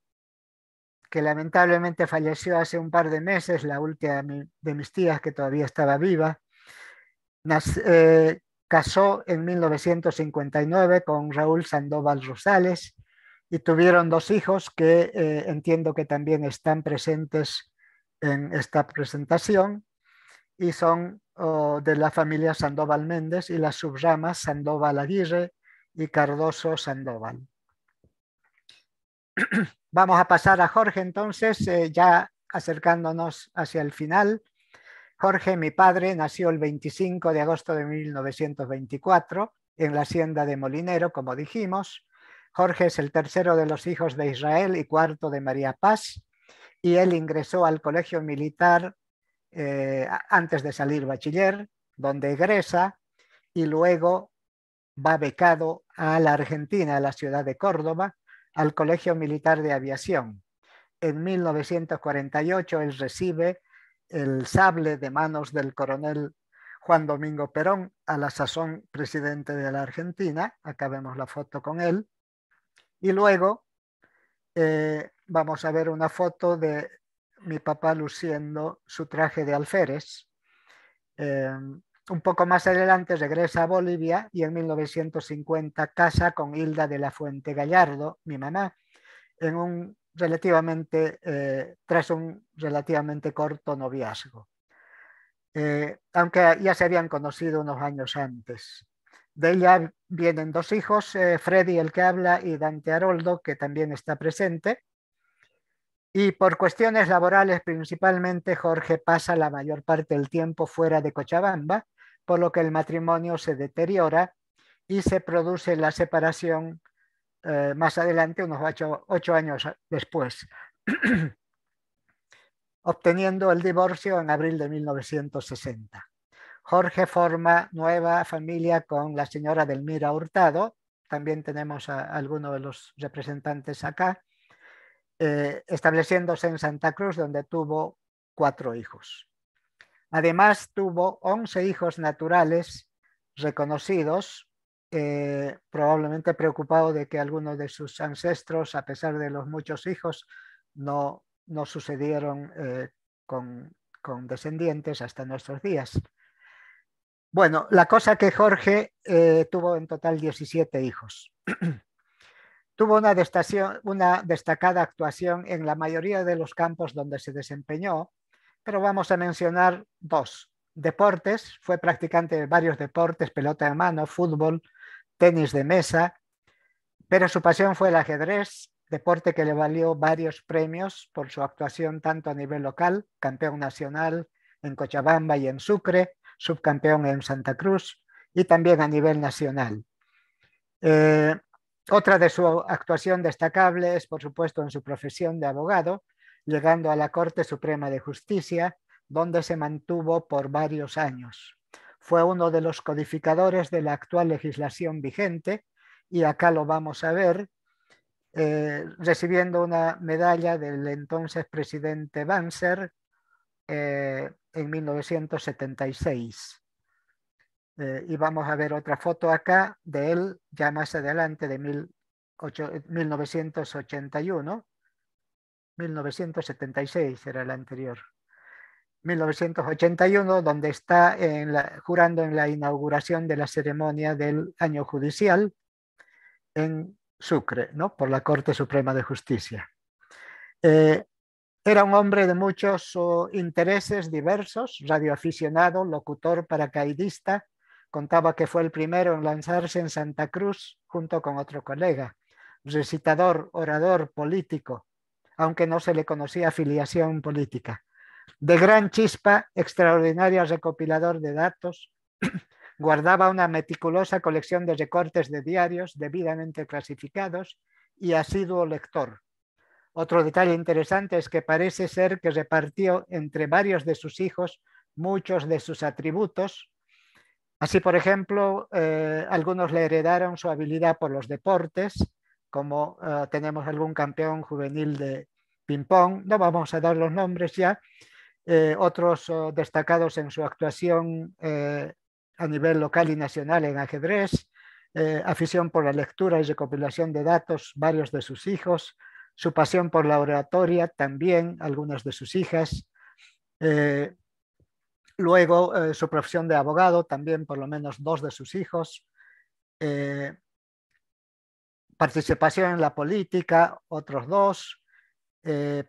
que lamentablemente falleció hace un par de meses, la última de mis tías que todavía estaba viva, eh, casó en 1959 con Raúl Sandoval Rosales, y tuvieron dos hijos que eh, entiendo que también están presentes en esta presentación y son de la familia Sandoval Méndez y las subramas Sandoval Aguirre y Cardoso Sandoval. Vamos a pasar a Jorge entonces, eh, ya acercándonos hacia el final. Jorge, mi padre, nació el 25 de agosto de 1924 en la hacienda de Molinero, como dijimos. Jorge es el tercero de los hijos de Israel y cuarto de María Paz, y él ingresó al colegio militar eh, antes de salir bachiller, donde egresa y luego va becado a la Argentina, a la ciudad de Córdoba, al Colegio Militar de Aviación. En 1948 él recibe el sable de manos del coronel Juan Domingo Perón, a la sazón presidente de la Argentina. Acá vemos la foto con él. Y luego eh, vamos a ver una foto de mi papá luciendo su traje de alférez. Eh, un poco más adelante regresa a Bolivia y en 1950 casa con Hilda de la Fuente Gallardo, mi mamá, en un relativamente, eh, tras un relativamente corto noviazgo. aunque ya se habían conocido unos años antes. De ella vienen dos hijos, eh, Freddy el que habla y Dante Aroldo, que también está presente. Y por cuestiones laborales principalmente, Jorge pasa la mayor parte del tiempo fuera de Cochabamba, por lo que el matrimonio se deteriora y se produce la separación eh, más adelante, unos ocho, ocho años después, obteniendo el divorcio en abril de 1960. Jorge forma nueva familia con la señora Delmira Hurtado. También tenemos a, alguno algunos de los representantes acá, eh, estableciéndose en Santa Cruz, donde tuvo cuatro hijos. Además, tuvo 11 hijos naturales reconocidos, eh, probablemente preocupado de que algunos de sus ancestros, a pesar de los muchos hijos, no, sucedieron eh, con, descendientes hasta nuestros días. Bueno, la cosa que Jorge eh, tuvo en total 17 hijos. tuvo una, una destacada actuación en la mayoría de los campos donde se desempeñó, pero vamos a mencionar dos. Deportes, fue practicante de varios deportes, pelota de mano, fútbol, tenis de mesa, pero su pasión fue el ajedrez, deporte que le valió varios premios por su actuación tanto a nivel local, campeón nacional en Cochabamba y en Sucre, subcampeón en Santa Cruz y también a nivel nacional. Eh, otra de su actuación destacable es, por supuesto, en su profesión de abogado, llegando a la Corte Suprema de Justicia, donde se mantuvo por varios años. Fue uno de los codificadores de la actual legislación vigente y acá lo vamos a ver, eh, recibiendo una medalla del entonces presidente Banzer eh, en 1976. Eh, y vamos a ver otra foto acá de él ya más adelante de 1981. 1976 era el anterior. 1981, donde está en jurando en la inauguración de la ceremonia del año judicial en Sucre, ¿no? por la Corte Suprema de Justicia. Eh, era un hombre de muchos oh, intereses diversos, radioaficionado, locutor, paracaidista. Contaba que fue el primero en lanzarse en Santa Cruz junto con otro colega. Recitador, orador, político, aunque no se le conocía afiliación política. De gran chispa, extraordinario recopilador de datos, guardaba una meticulosa colección de recortes de diarios debidamente clasificados y asiduo lector otro detalle interesante es que parece ser que repartió entre varios de sus hijos muchos de sus atributos. Así, por ejemplo, eh, algunos le heredaron su habilidad por los deportes, como eh, tenemos algún campeón juvenil de ping-pong, no vamos a dar los nombres ya, eh, otros oh, destacados en su actuación a nivel local y nacional en ajedrez, afición por la lectura y recopilación de datos, varios de sus hijos, su pasión por la oratoria también, algunas de sus hijas. Eh, luego, eh, su profesión de abogado también, por lo menos dos de sus hijos. Eh, participación en la política, otros dos.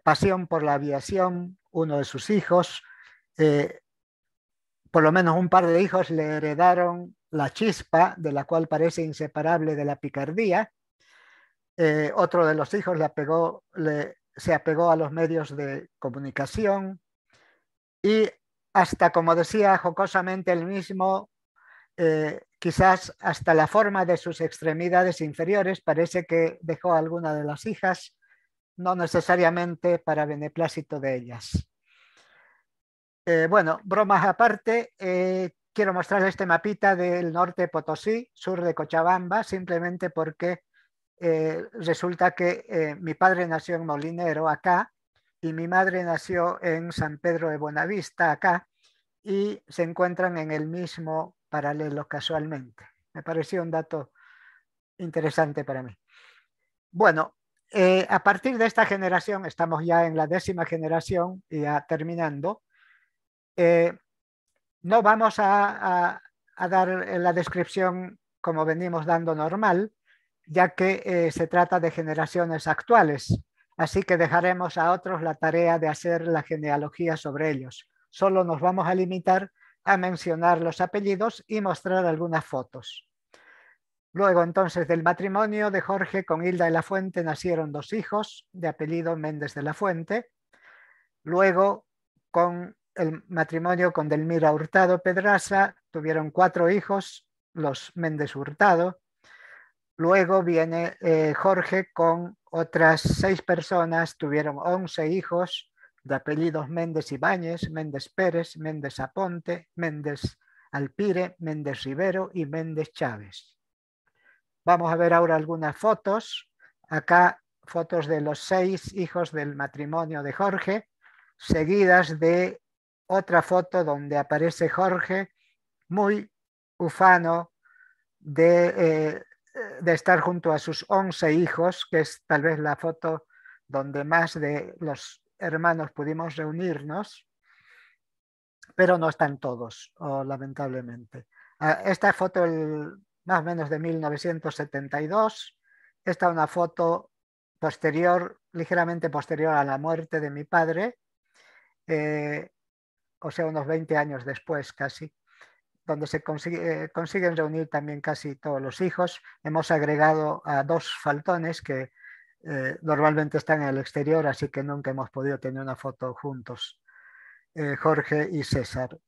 pasión por la aviación, uno de sus hijos. por lo menos un par de hijos le heredaron la chispa, de la cual parece inseparable de la picardía. Eh, otro de los hijos le apegó, se apegó a los medios de comunicación y hasta, como decía jocosamente el mismo, eh, quizás hasta la forma de sus extremidades inferiores parece que dejó a alguna de las hijas, no necesariamente para beneplácito de ellas. Eh, bueno, bromas aparte, quiero mostrarles este mapita del norte de Potosí, sur de Cochabamba, simplemente porque eh, resulta que eh, mi padre nació en Molinero, acá, y mi madre nació en San Pedro de Buenavista, acá, y se encuentran en el mismo paralelo casualmente. Me pareció un dato interesante para mí. Bueno, eh, a partir de esta generación, estamos ya en la décima generación y ya terminando, no vamos a, a, dar la descripción como venimos dando normal, ya que eh, se trata de generaciones actuales. Así que dejaremos a otros la tarea de hacer la genealogía sobre ellos. Solo nos vamos a limitar a mencionar los apellidos y mostrar algunas fotos. Luego entonces del matrimonio de Jorge con Hilda de la Fuente nacieron dos hijos de apellido Méndez de la Fuente. Luego con el matrimonio con Delmira Hurtado Pedraza tuvieron cuatro hijos, los Méndez Hurtado. Luego viene eh, Jorge con otras seis personas, tuvieron once hijos de apellidos Méndez Ibáñez, Méndez Pérez, Méndez Aponte, Méndez Alpire, Méndez Rivero y Méndez Chávez. Vamos a ver ahora algunas fotos. Acá fotos de los seis hijos del matrimonio de Jorge, seguidas de otra foto donde aparece Jorge muy ufano de eh, de estar junto a sus 11 hijos, que es tal vez la foto donde más de los hermanos pudimos reunirnos, pero no están todos, oh, lamentablemente. Ah, esta foto el, más o menos de 1972, esta una foto posterior, ligeramente posterior a la muerte de mi padre, eh, o sea, unos 20 años después casi donde se eh, consiguen reunir también casi todos los hijos. Hemos agregado a dos faltones que eh, normalmente están en el exterior, así que nunca hemos podido tener una foto juntos, eh, Jorge y César.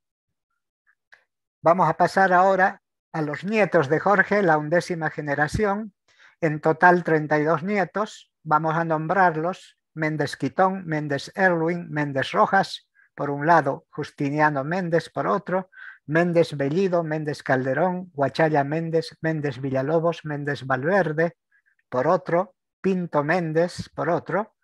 Vamos a pasar ahora a los nietos de Jorge, la undécima generación, en total 32 nietos. Vamos a nombrarlos Méndez Quitón, Méndez Erwin, Méndez Rojas, por un lado, Justiniano Méndez por otro, Méndez Bellido, Méndez Calderón, Guachaya Méndez, Méndez Villalobos, Méndez Valverde, por otro, Pinto Méndez, por otro,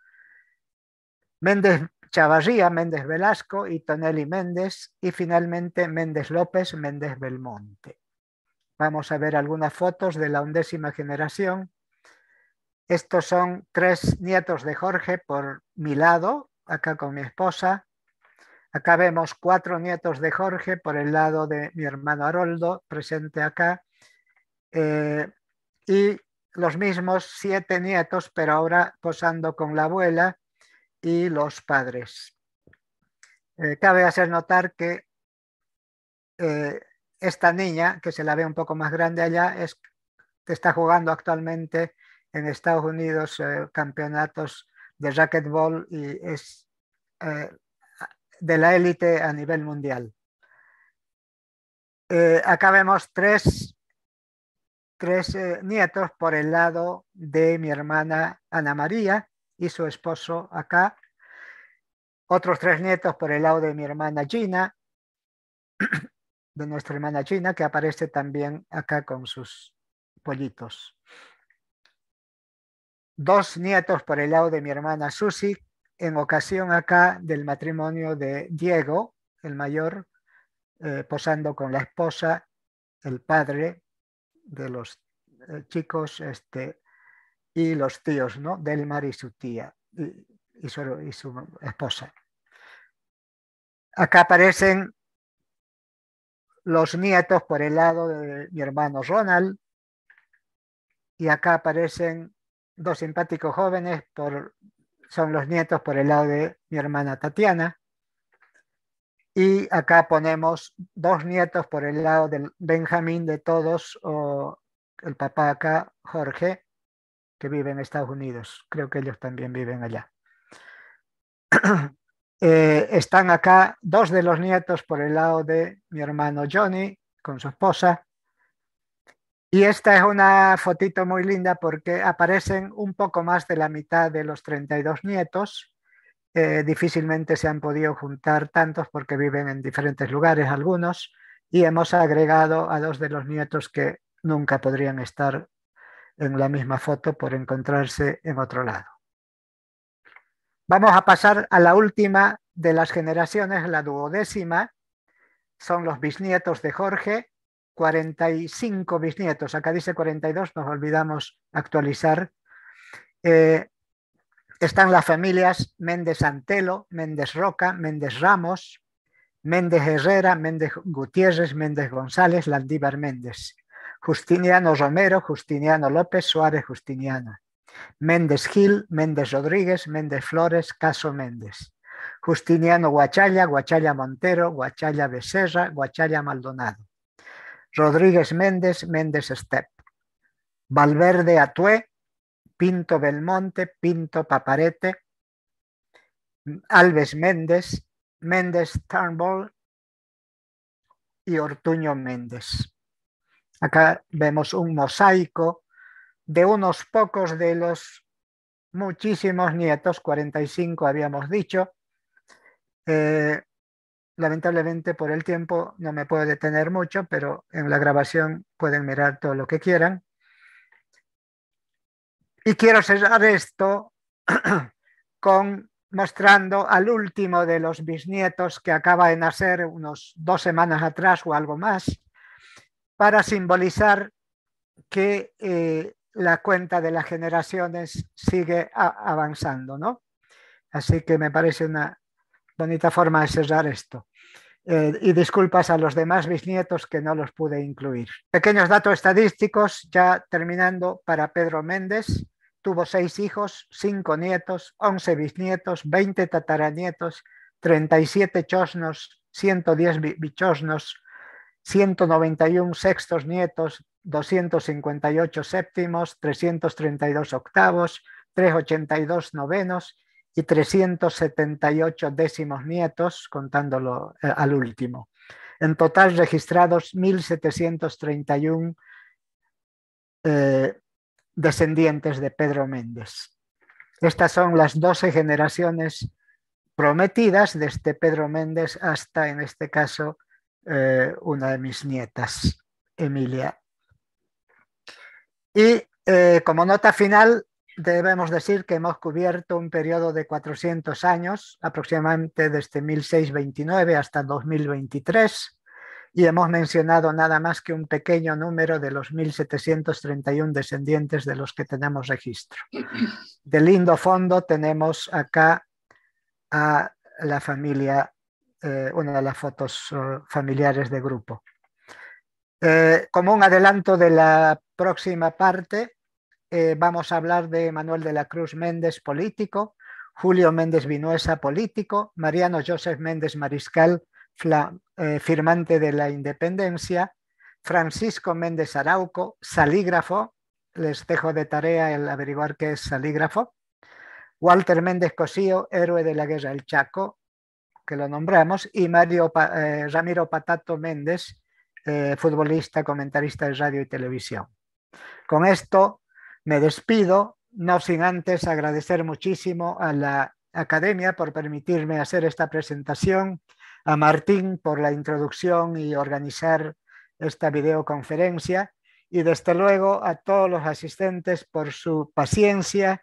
Méndez Chavarría, Méndez Velasco y Tonelli Méndez, y finalmente Méndez López, Méndez Belmonte. Vamos a ver algunas fotos de la undécima generación. Estos son tres nietos de Jorge por mi lado, acá con mi esposa, Acá vemos cuatro nietos de Jorge por el lado de mi hermano Aroldo, presente acá, eh, y los mismos siete nietos, pero ahora posando con la abuela y los padres. Eh, cabe hacer notar que eh, esta niña, que se la ve un poco más grande allá, está jugando actualmente en Estados Unidos campeonatos de racquetball y es de la élite a nivel mundial. Eh, acá vemos tres, tres eh, nietos por el lado de mi hermana Ana María y su esposo acá. Otros tres nietos por el lado de mi hermana Gina, de nuestra hermana Gina, que aparece también acá con sus pollitos. Dos nietos por el lado de mi hermana Susi, en ocasión acá del matrimonio de Diego, el mayor, eh, posando con la esposa, el padre de los eh, chicos este, y los tíos, ¿no? Delmar y su tía y su esposa. Acá aparecen los nietos por el lado de mi hermano Ronald y acá aparecen dos simpáticos jóvenes por son los nietos por el lado de mi hermana Tatiana. Y acá ponemos dos nietos por el lado del Benjamín de todos, o el papá acá, Jorge, que vive en Estados Unidos. Creo que ellos también viven allá. Eh, están acá dos de los nietos por el lado de mi hermano Johnny, con su esposa, y esta es una fotito muy linda porque aparecen un poco más de la mitad de los 32 nietos. Eh, difícilmente se han podido juntar tantos porque viven en diferentes lugares algunos y hemos agregado a dos de los nietos que nunca podrían estar en la misma foto por encontrarse en otro lado. Vamos a pasar a la última de las generaciones, la duodécima. Son los bisnietos de Jorge, 45 bisnietos, acá dice 42, nos olvidamos actualizar. Eh, están las familias Méndez Antelo, Méndez Roca, Méndez Ramos, Méndez Herrera, Méndez Gutiérrez, Méndez González, Landívar Méndez, Justiniano Romero, Justiniano López, Suárez Justiniano, Méndez Gil, Méndez Rodríguez, Méndez Flores, Caso Méndez, Justiniano Guachalla, Guachalla Montero, Guachalla Becerra, Guachalla Maldonado. Rodríguez Méndez, Méndez Step, Valverde Atué, Pinto Belmonte, Pinto Paparete, Alves Méndez, Méndez Turnbull y Ortuño Méndez. Acá vemos un mosaico de unos pocos de los muchísimos nietos, 45 habíamos dicho, eh, Lamentablemente por el tiempo no me puedo detener mucho, pero en la grabación pueden mirar todo lo que quieran. Y quiero cerrar esto con mostrando al último de los bisnietos que acaba de nacer unos dos semanas atrás o algo más, para simbolizar que eh, la cuenta de las generaciones sigue avanzando, ¿no? Así que me parece una bonita forma de cerrar esto. Eh, y disculpas a los demás bisnietos que no los pude incluir. Pequeños datos estadísticos, ya terminando para Pedro Méndez. Tuvo seis hijos, cinco nietos, once bisnietos, veinte tataranietos, treinta y siete chosnos, ciento diez bichosnos, ciento noventa y un sextos nietos, doscientos cincuenta y ocho séptimos, trescientos treinta y dos octavos, tres ochenta y dos novenos y 378 décimos nietos, contándolo eh, al último. En total registrados 1.731 eh, descendientes de Pedro Méndez. Estas son las 12 generaciones prometidas desde este Pedro Méndez hasta, en este caso, eh, una de mis nietas, Emilia. Y como nota final, Debemos decir que hemos cubierto un periodo de 400 años, aproximadamente desde 1629 hasta 2023, y hemos mencionado nada más que un pequeño número de los 1731 descendientes de los que tenemos registro. De lindo fondo tenemos acá a la familia, eh, una de las fotos eh, familiares de grupo. Eh, como un adelanto de la próxima parte, eh, vamos a hablar de Manuel de la Cruz Méndez, político, Julio Méndez Vinuesa, político, Mariano Joseph Méndez Mariscal, eh, firmante de la independencia, Francisco Méndez Arauco, salígrafo, les dejo de tarea el averiguar qué es salígrafo, Walter Méndez Cosío, héroe de la guerra del Chaco, que lo nombramos, y Mario eh, Ramiro Patato Méndez, futbolista, comentarista de radio y televisión. Con esto me despido, no sin antes agradecer muchísimo a la Academia por permitirme hacer esta presentación, a Martín por la introducción y organizar esta videoconferencia y desde luego a todos los asistentes por su paciencia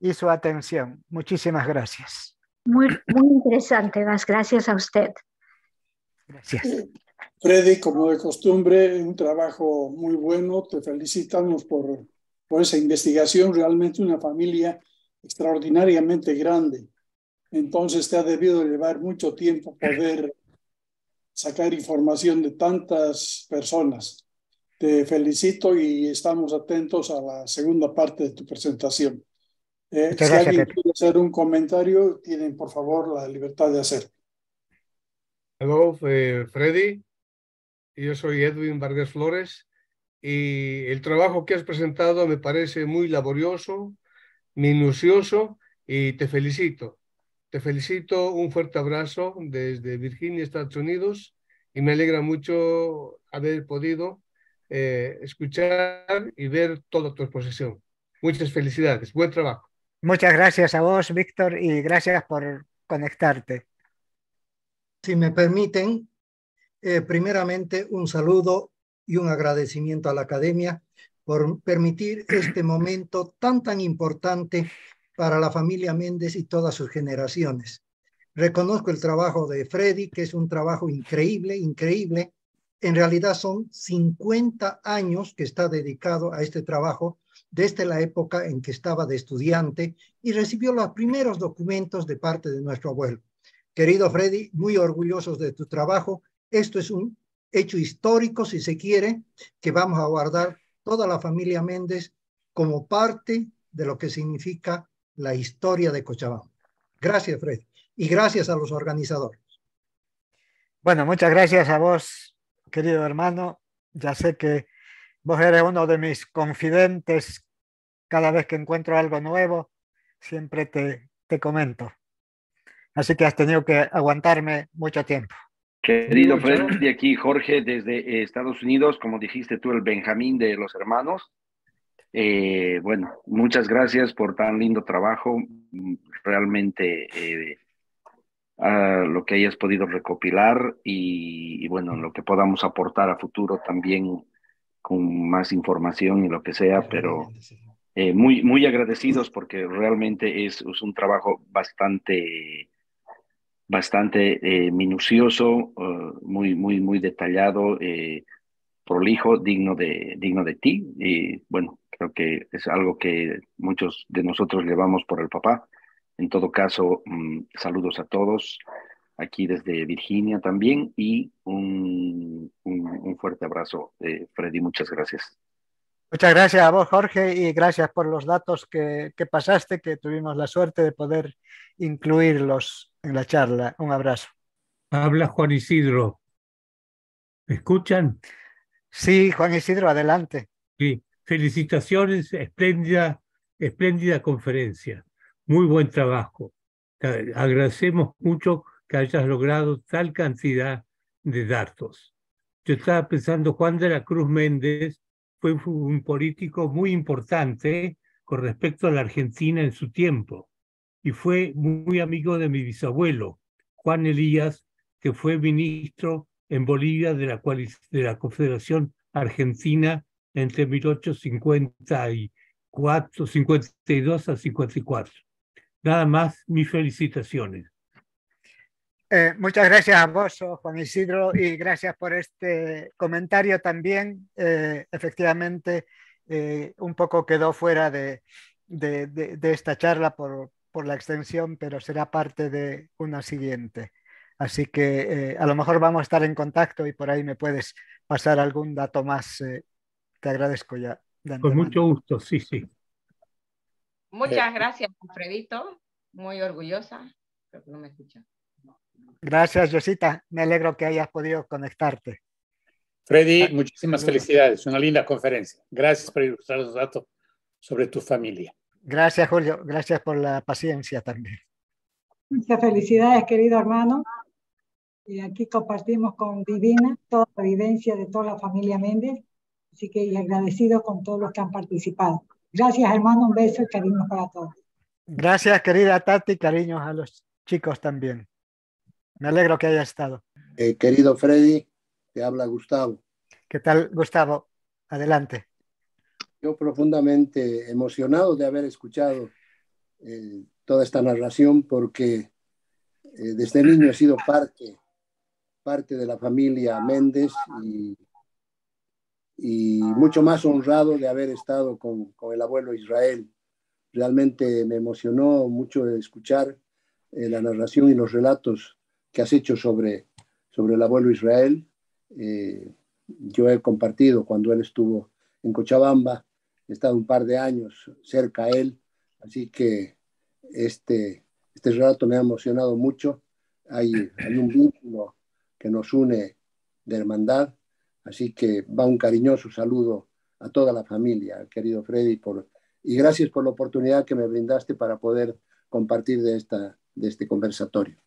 y su atención. Muchísimas gracias. Muy, interesante, las gracias a usted. Gracias. Freddy, como de costumbre, un trabajo muy bueno. Te felicitamos por por esa investigación, realmente una familia extraordinariamente grande. Entonces te ha debido llevar mucho tiempo poder sacar información de tantas personas. Te felicito y estamos atentos a la segunda parte de tu presentación. Eh, si alguien quiere hacer un comentario, tienen por favor la libertad de hacerlo. Hello, eh, Freddy. Yo soy Edwin Vargas Flores y el trabajo que has presentado me parece muy laborioso, minucioso y te felicito. Te felicito, un fuerte abrazo desde Virginia, Estados Unidos, y me alegra mucho haber podido eh, escuchar y ver toda tu exposición. Muchas felicidades, buen trabajo. Muchas gracias a vos, Víctor, y gracias por conectarte. Si me permiten, eh, primeramente un saludo y un agradecimiento a la academia por permitir este momento tan tan importante para la familia Méndez y todas sus generaciones. Reconozco el trabajo de Freddy, que es un trabajo increíble, increíble. En realidad son 50 años que está dedicado a este trabajo desde la época en que estaba de estudiante y recibió los primeros documentos de parte de nuestro abuelo. Querido Freddy, muy orgullosos de tu trabajo. Esto es un hecho histórico, si se quiere, que vamos a guardar toda la familia Méndez como parte de lo que significa la historia de Cochabamba. Gracias, Fred, y gracias a los organizadores. Bueno, muchas gracias a vos, querido hermano. Ya sé que vos eres uno de mis confidentes. Cada vez que encuentro algo nuevo, siempre te, te comento. Así que has tenido que aguantarme mucho tiempo. Querido Fred, de aquí Jorge desde eh, Estados Unidos, como dijiste tú, el Benjamín de los hermanos. Eh, bueno, muchas gracias por tan lindo trabajo. Realmente eh, lo que hayas podido recopilar y, bueno, lo que podamos aportar a futuro también con más información y lo que sea, pero muy, muy agradecidos porque realmente es un trabajo bastante bastante eh, minucioso, eh, muy, muy, muy detallado, eh, prolijo, digno de, digno de ti. Y bueno, creo que es algo que muchos de nosotros llevamos por el papá. En todo caso, mm, saludos a todos, aquí desde Virginia también, y un, un, fuerte abrazo, Freddy, muchas gracias. Muchas gracias a vos, Jorge, y gracias por los datos que, pasaste, que tuvimos la suerte de poder incluirlos en la charla. Un abrazo. Habla Juan Isidro. ¿Me escuchan? Sí, Juan Isidro, adelante. Sí, felicitaciones, espléndida, espléndida conferencia. Muy buen trabajo. agradecemos mucho que hayas logrado tal cantidad de datos. Yo estaba pensando, Juan de la Cruz Méndez fue un político muy importante con respecto a la Argentina en su tiempo y fue muy amigo de mi bisabuelo, Juan Elías, que fue ministro en Bolivia de la, de la Confederación Argentina entre 1854, 52 a 54. Nada más, mis felicitaciones. Eh, muchas gracias a vos, oh, Juan Isidro, y gracias por este comentario también. Eh, efectivamente, eh, un poco quedó fuera de, esta charla por, la extensión, pero será parte de una siguiente. Así que a lo mejor vamos a estar en contacto y por ahí me puedes pasar algún dato más. te agradezco ya. Con mucho gusto, sí, sí. Muchas gracias, Alfredito. Muy orgullosa. Creo que no me escucha. Gracias, Josita. Me alegro que hayas podido conectarte. Freddy, muchísimas felicidades. Una linda conferencia. Gracias por ilustrar los datos sobre tu familia. Gracias, Julio. Gracias por la paciencia también. Muchas felicidades, querido hermano. Y aquí compartimos con Divina toda la vivencia de toda la familia Méndez. Así que agradecido con todos los que han participado. Gracias, hermano. Un beso y cariños para todos. Gracias, querida Tati. Cariños a los chicos también. Me alegro que haya estado. Eh, querido Freddy, te habla Gustavo. ¿Qué tal, Gustavo? Adelante. Yo profundamente emocionado de haber escuchado eh, toda esta narración porque eh, desde niño he sido parte, parte de la familia Méndez y, mucho más honrado de haber estado con, el abuelo Israel. Realmente me emocionó mucho escuchar la narración y los relatos que has hecho sobre, sobre el abuelo Israel. Eh, yo he compartido cuando él estuvo en Cochabamba, he estado un par de años cerca a él, así que este, este relato me ha emocionado mucho. Hay, hay un vínculo que nos une de hermandad, así que va un cariñoso saludo a toda la familia, querido Freddy, por, y gracias por la oportunidad que me brindaste para poder compartir de, esta, de este conversatorio.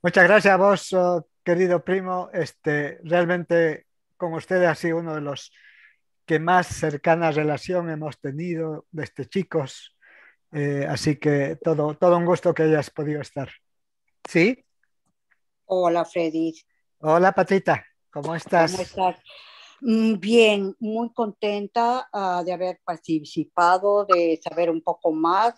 Muchas gracias a vos, oh, querido primo. Este, realmente con ustedes ha sido uno de los que más cercana relación hemos tenido desde este chicos. Eh, así que todo, todo un gusto que hayas podido estar. ¿Sí? Hola, Freddy. Hola, Patita. ¿Cómo estás? Mm, bien, muy contenta ah, de haber participado, de saber un poco más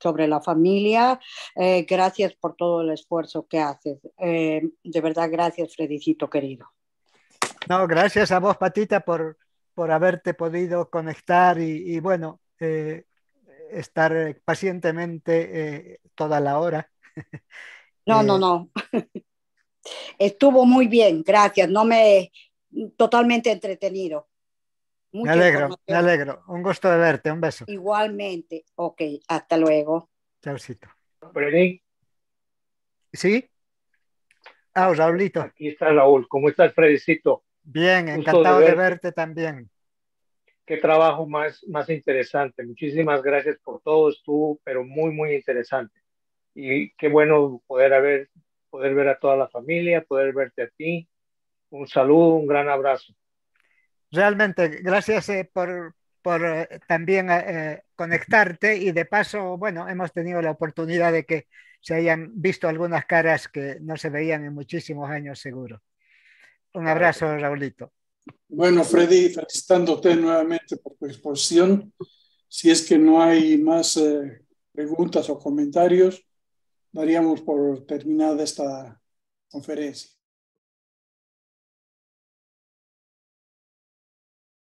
sobre la familia. Eh, gracias por todo el esfuerzo que haces. Eh, de verdad, gracias, Fredicito querido. No, gracias a vos, Patita, por, por haberte podido conectar y, bueno, eh, estar pacientemente toda la hora. No, no, no. Estuvo muy bien, gracias. No me totalmente entretenido me alegro, me alegro. Un gusto de verte, un beso. Igualmente. Ok, hasta luego. Chaucito. Freddy. ¿Sí? Ah, Raulito. Aquí está Raúl. ¿Cómo estás, Fredicito? Bien, encantado de verte. también. Qué trabajo más, más interesante. Muchísimas gracias por todo, estuvo, pero muy, muy interesante. Y qué bueno poder, haber, poder ver a toda la familia, poder verte a ti. Un saludo, un gran abrazo realmente gracias eh, por, por eh, también eh, conectarte y de paso, bueno, hemos tenido la oportunidad de que se hayan visto algunas caras que no se veían en muchísimos años seguro. Un abrazo, Raulito. Bueno, Freddy, felicitándote nuevamente por tu exposición. Si es que no hay más preguntas o comentarios, daríamos por terminada esta conferencia.